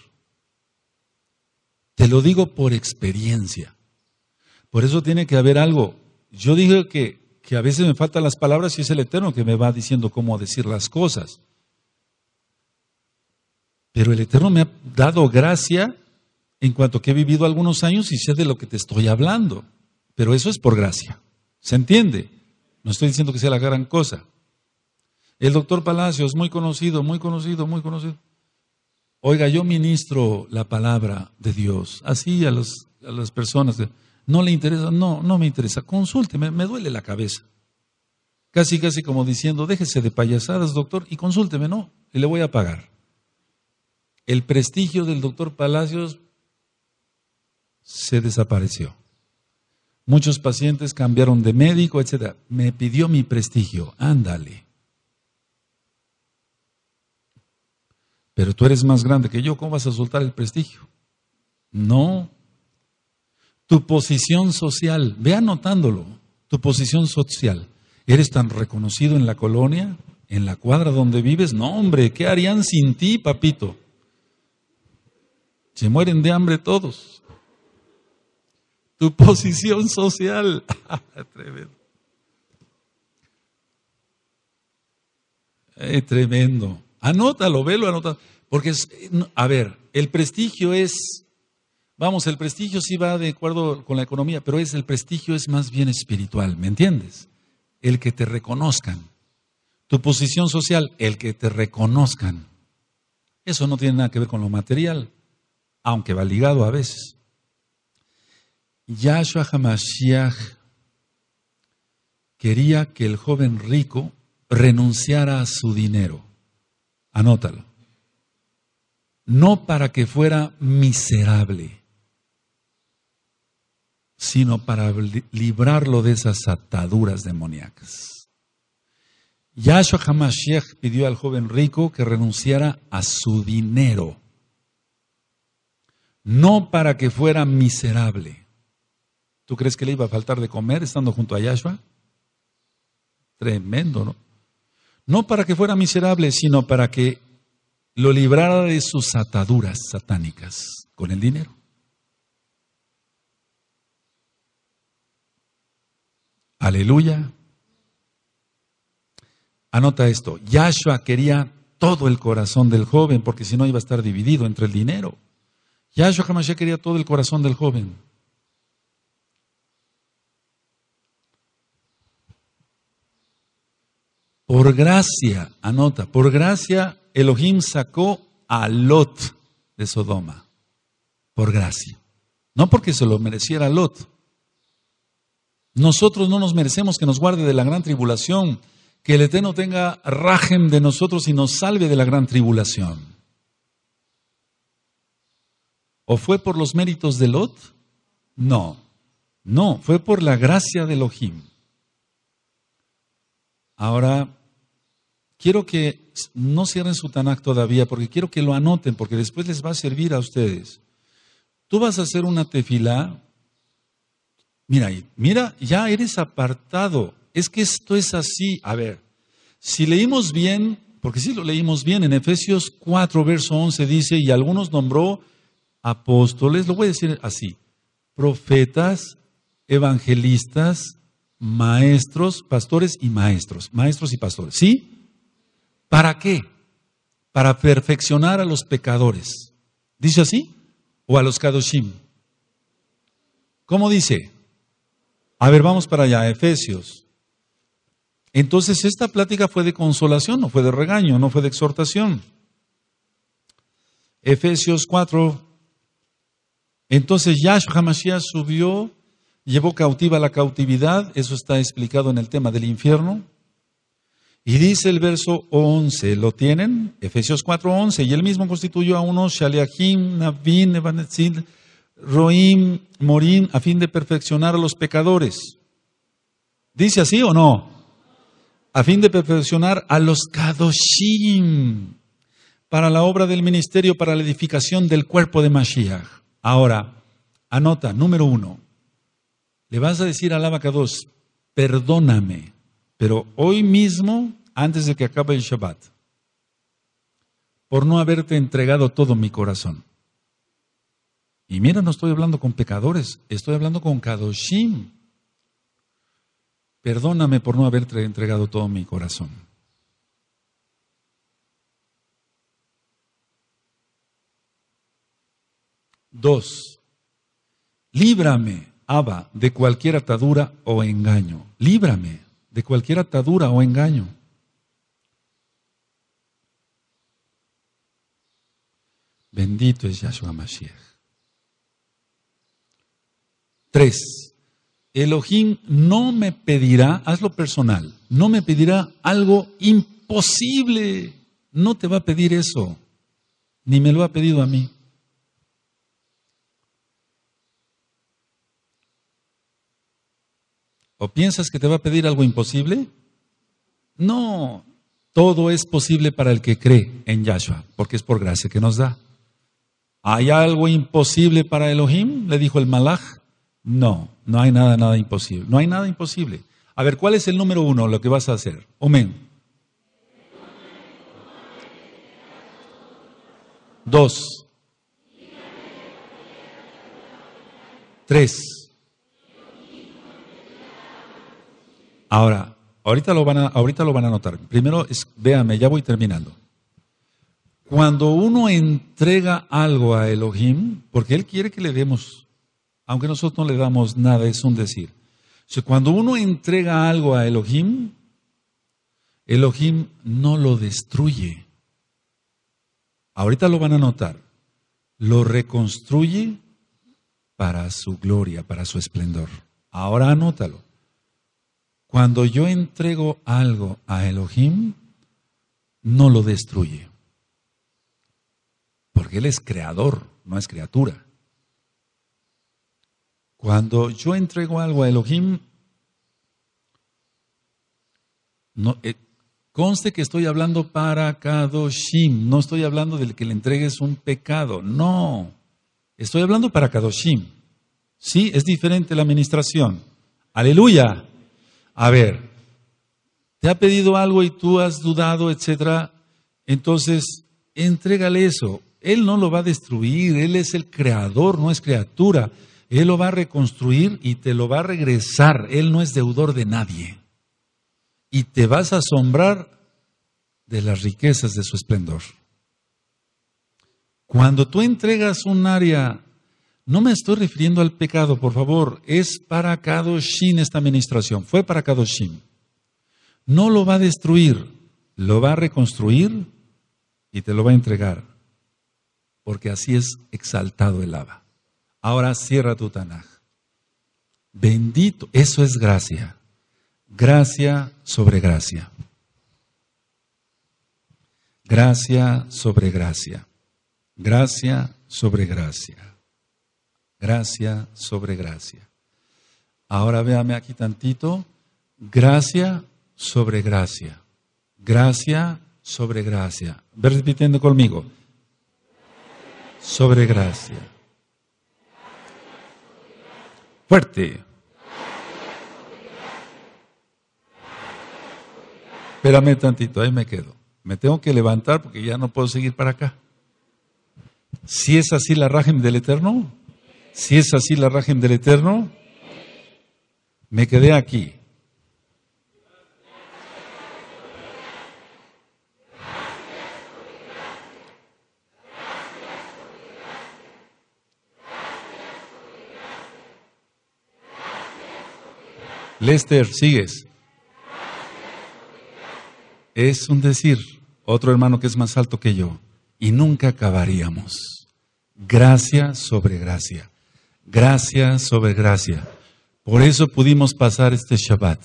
Te lo digo por experiencia. Por eso tiene que haber algo. Yo dije que que a veces me faltan las palabras y es el Eterno que me va diciendo cómo decir las cosas. Pero el Eterno me ha dado gracia en cuanto que he vivido algunos años y sé de lo que te estoy hablando. Pero eso es por gracia. ¿Se entiende? No estoy diciendo que sea la gran cosa. El doctor Palacios, muy conocido, muy conocido, muy conocido. Oiga, yo ministro la palabra de Dios, así a, a las personas. No le interesa, no, no me interesa. Consúlteme, me duele la cabeza. Casi, casi como diciendo, déjese de payasadas, doctor, y consúlteme, no, y le voy a pagar. El prestigio del doctor Palacios se desapareció. Muchos pacientes cambiaron de médico, etc. Me pidió mi prestigio, ándale. Pero tú eres más grande que yo, ¿cómo vas a soltar el prestigio? No, tu posición social, ve anotándolo, tu posición social. ¿Eres tan reconocido en la colonia, en la cuadra donde vives? No, hombre, ¿qué harían sin ti, papito? Se mueren de hambre todos. Tu posición social. tremendo. Eh, tremendo. Anótalo, velo, anótalo. Porque, eh, a ver, el prestigio es Vamos, el prestigio sí va de acuerdo con la economía, pero es el prestigio es más bien espiritual, ¿me entiendes? El que te reconozcan. Tu posición social, el que te reconozcan. Eso no tiene nada que ver con lo material, aunque va ligado a veces. Yahshua Hamashiach quería que el joven rico renunciara a su dinero. Anótalo. No para que fuera miserable sino para librarlo de esas ataduras demoníacas. Yahshua HaMashiach pidió al joven rico que renunciara a su dinero, no para que fuera miserable. ¿Tú crees que le iba a faltar de comer estando junto a Yahshua? Tremendo, ¿no? No para que fuera miserable, sino para que lo librara de sus ataduras satánicas con el dinero. Aleluya. Anota esto, Yahshua quería todo el corazón del joven, porque si no iba a estar dividido entre el dinero. Yahshua ya quería todo el corazón del joven. Por gracia, anota, por gracia Elohim sacó a Lot de Sodoma. Por gracia. No porque se lo mereciera Lot, nosotros no nos merecemos que nos guarde de la gran tribulación, que el Eterno tenga rajem de nosotros y nos salve de la gran tribulación. ¿O fue por los méritos de Lot? No, no, fue por la gracia de Elohim. Ahora, quiero que no cierren su Tanakh todavía, porque quiero que lo anoten, porque después les va a servir a ustedes. Tú vas a hacer una tefilá Mira, mira, ya eres apartado. Es que esto es así. A ver, si leímos bien, porque sí lo leímos bien, en Efesios 4, verso 11 dice, y algunos nombró apóstoles, lo voy a decir así, profetas, evangelistas, maestros, pastores y maestros, maestros y pastores. ¿Sí? ¿Para qué? Para perfeccionar a los pecadores. ¿Dice así? ¿O a los kadoshim? ¿Cómo dice? A ver, vamos para allá, Efesios. Entonces esta plática fue de consolación, no fue de regaño, no fue de exhortación. Efesios 4. Entonces Yahshua Hamashiach subió, llevó cautiva la cautividad, eso está explicado en el tema del infierno. Y dice el verso 11, ¿lo tienen? Efesios 4, 11. Y él mismo constituyó a unos Shaliachim, Navin, roim, morim, a fin de perfeccionar a los pecadores. ¿Dice así o no? A fin de perfeccionar a los kadoshim para la obra del ministerio, para la edificación del cuerpo de Mashiach. Ahora, anota, número uno, le vas a decir al abacados, perdóname, pero hoy mismo, antes de que acabe el Shabbat, por no haberte entregado todo mi corazón. Y mira, no estoy hablando con pecadores, estoy hablando con Kadoshim. Perdóname por no haberte entregado todo mi corazón. Dos, líbrame, Abba, de cualquier atadura o engaño. Líbrame de cualquier atadura o engaño. Bendito es Yahshua Mashiach. Tres, Elohim no me pedirá, hazlo personal, no me pedirá algo imposible. No te va a pedir eso, ni me lo ha pedido a mí. ¿O piensas que te va a pedir algo imposible? No, todo es posible para el que cree en Yahshua, porque es por gracia que nos da. ¿Hay algo imposible para Elohim? Le dijo el Malach. No, no hay nada, nada imposible. No hay nada imposible. A ver, ¿cuál es el número uno, lo que vas a hacer? Amén. Dos. Tres. Ahora, ahorita lo van a, ahorita lo van a notar. Primero, es, véame, ya voy terminando. Cuando uno entrega algo a Elohim, porque Él quiere que le demos aunque nosotros no le damos nada, es un decir. cuando uno entrega algo a Elohim, Elohim no lo destruye. Ahorita lo van a notar. Lo reconstruye para su gloria, para su esplendor. Ahora anótalo. Cuando yo entrego algo a Elohim, no lo destruye. Porque Él es creador, no es criatura. Cuando yo entrego algo a Elohim, eh, conste que estoy hablando para Kadoshim, no estoy hablando del que le entregues un pecado, no. Estoy hablando para Kadoshim. Sí, es diferente la administración. Aleluya. A ver, te ha pedido algo y tú has dudado, etcétera. Entonces, entrégale eso. Él no lo va a destruir, Él es el creador, no es criatura. Él lo va a reconstruir y te lo va a regresar. Él no es deudor de nadie. Y te vas a asombrar de las riquezas de su esplendor. Cuando tú entregas un área, no me estoy refiriendo al pecado, por favor, es para Kadoshin esta administración, fue para Kadoshin. No lo va a destruir, lo va a reconstruir y te lo va a entregar, porque así es exaltado el Abba. Ahora cierra tu Tanaj. Bendito, eso es gracia. Gracia sobre gracia. Gracia sobre gracia. Gracia sobre gracia. Gracia sobre gracia. Ahora véame aquí tantito. Gracia sobre gracia. Gracia sobre gracia. Ve repitiendo conmigo. Sobre gracia fuerte. Espérame tantito, ahí me quedo. Me tengo que levantar porque ya no puedo seguir para acá. Si es así la rajem del Eterno, si es así la rajem del Eterno, me quedé aquí. Lester, sigues. Es un decir, otro hermano que es más alto que yo, y nunca acabaríamos. Gracia sobre gracia, gracia sobre gracia. Por eso pudimos pasar este Shabbat.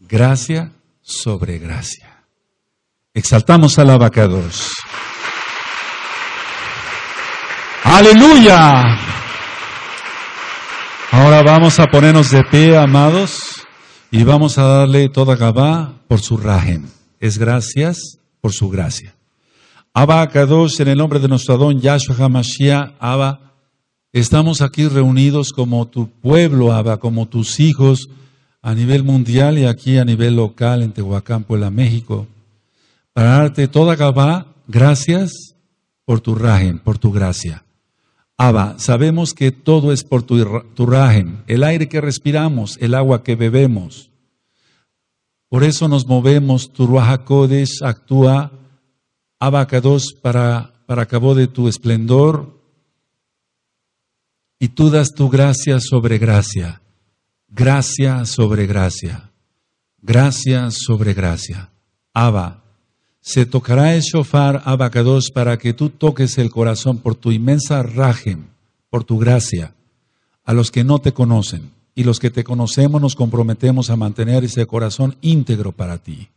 Gracia sobre gracia. Exaltamos al abacador. Aleluya. Ahora vamos a ponernos de pie, amados, y vamos a darle toda Gabá por su rajen. Es gracias por su gracia. Abba Kadosh, en el nombre de nuestro Don Yahshua HaMashiach, Abba, estamos aquí reunidos como tu pueblo, Abba, como tus hijos a nivel mundial y aquí a nivel local en Tehuacán, Puebla, México, para darte toda Gabá, gracias por tu rajen, por tu gracia. Abba, sabemos que todo es por tu, tu rajen, el aire que respiramos, el agua que bebemos. Por eso nos movemos, tu Ruajacodes actúa, Abba para, para cabo de tu esplendor, y tú das tu gracia sobre gracia, gracia sobre gracia, gracia sobre gracia. Abba, se tocará el shofar abacados para que tú toques el corazón por tu inmensa rajem, por tu gracia, a los que no te conocen. Y los que te conocemos nos comprometemos a mantener ese corazón íntegro para ti.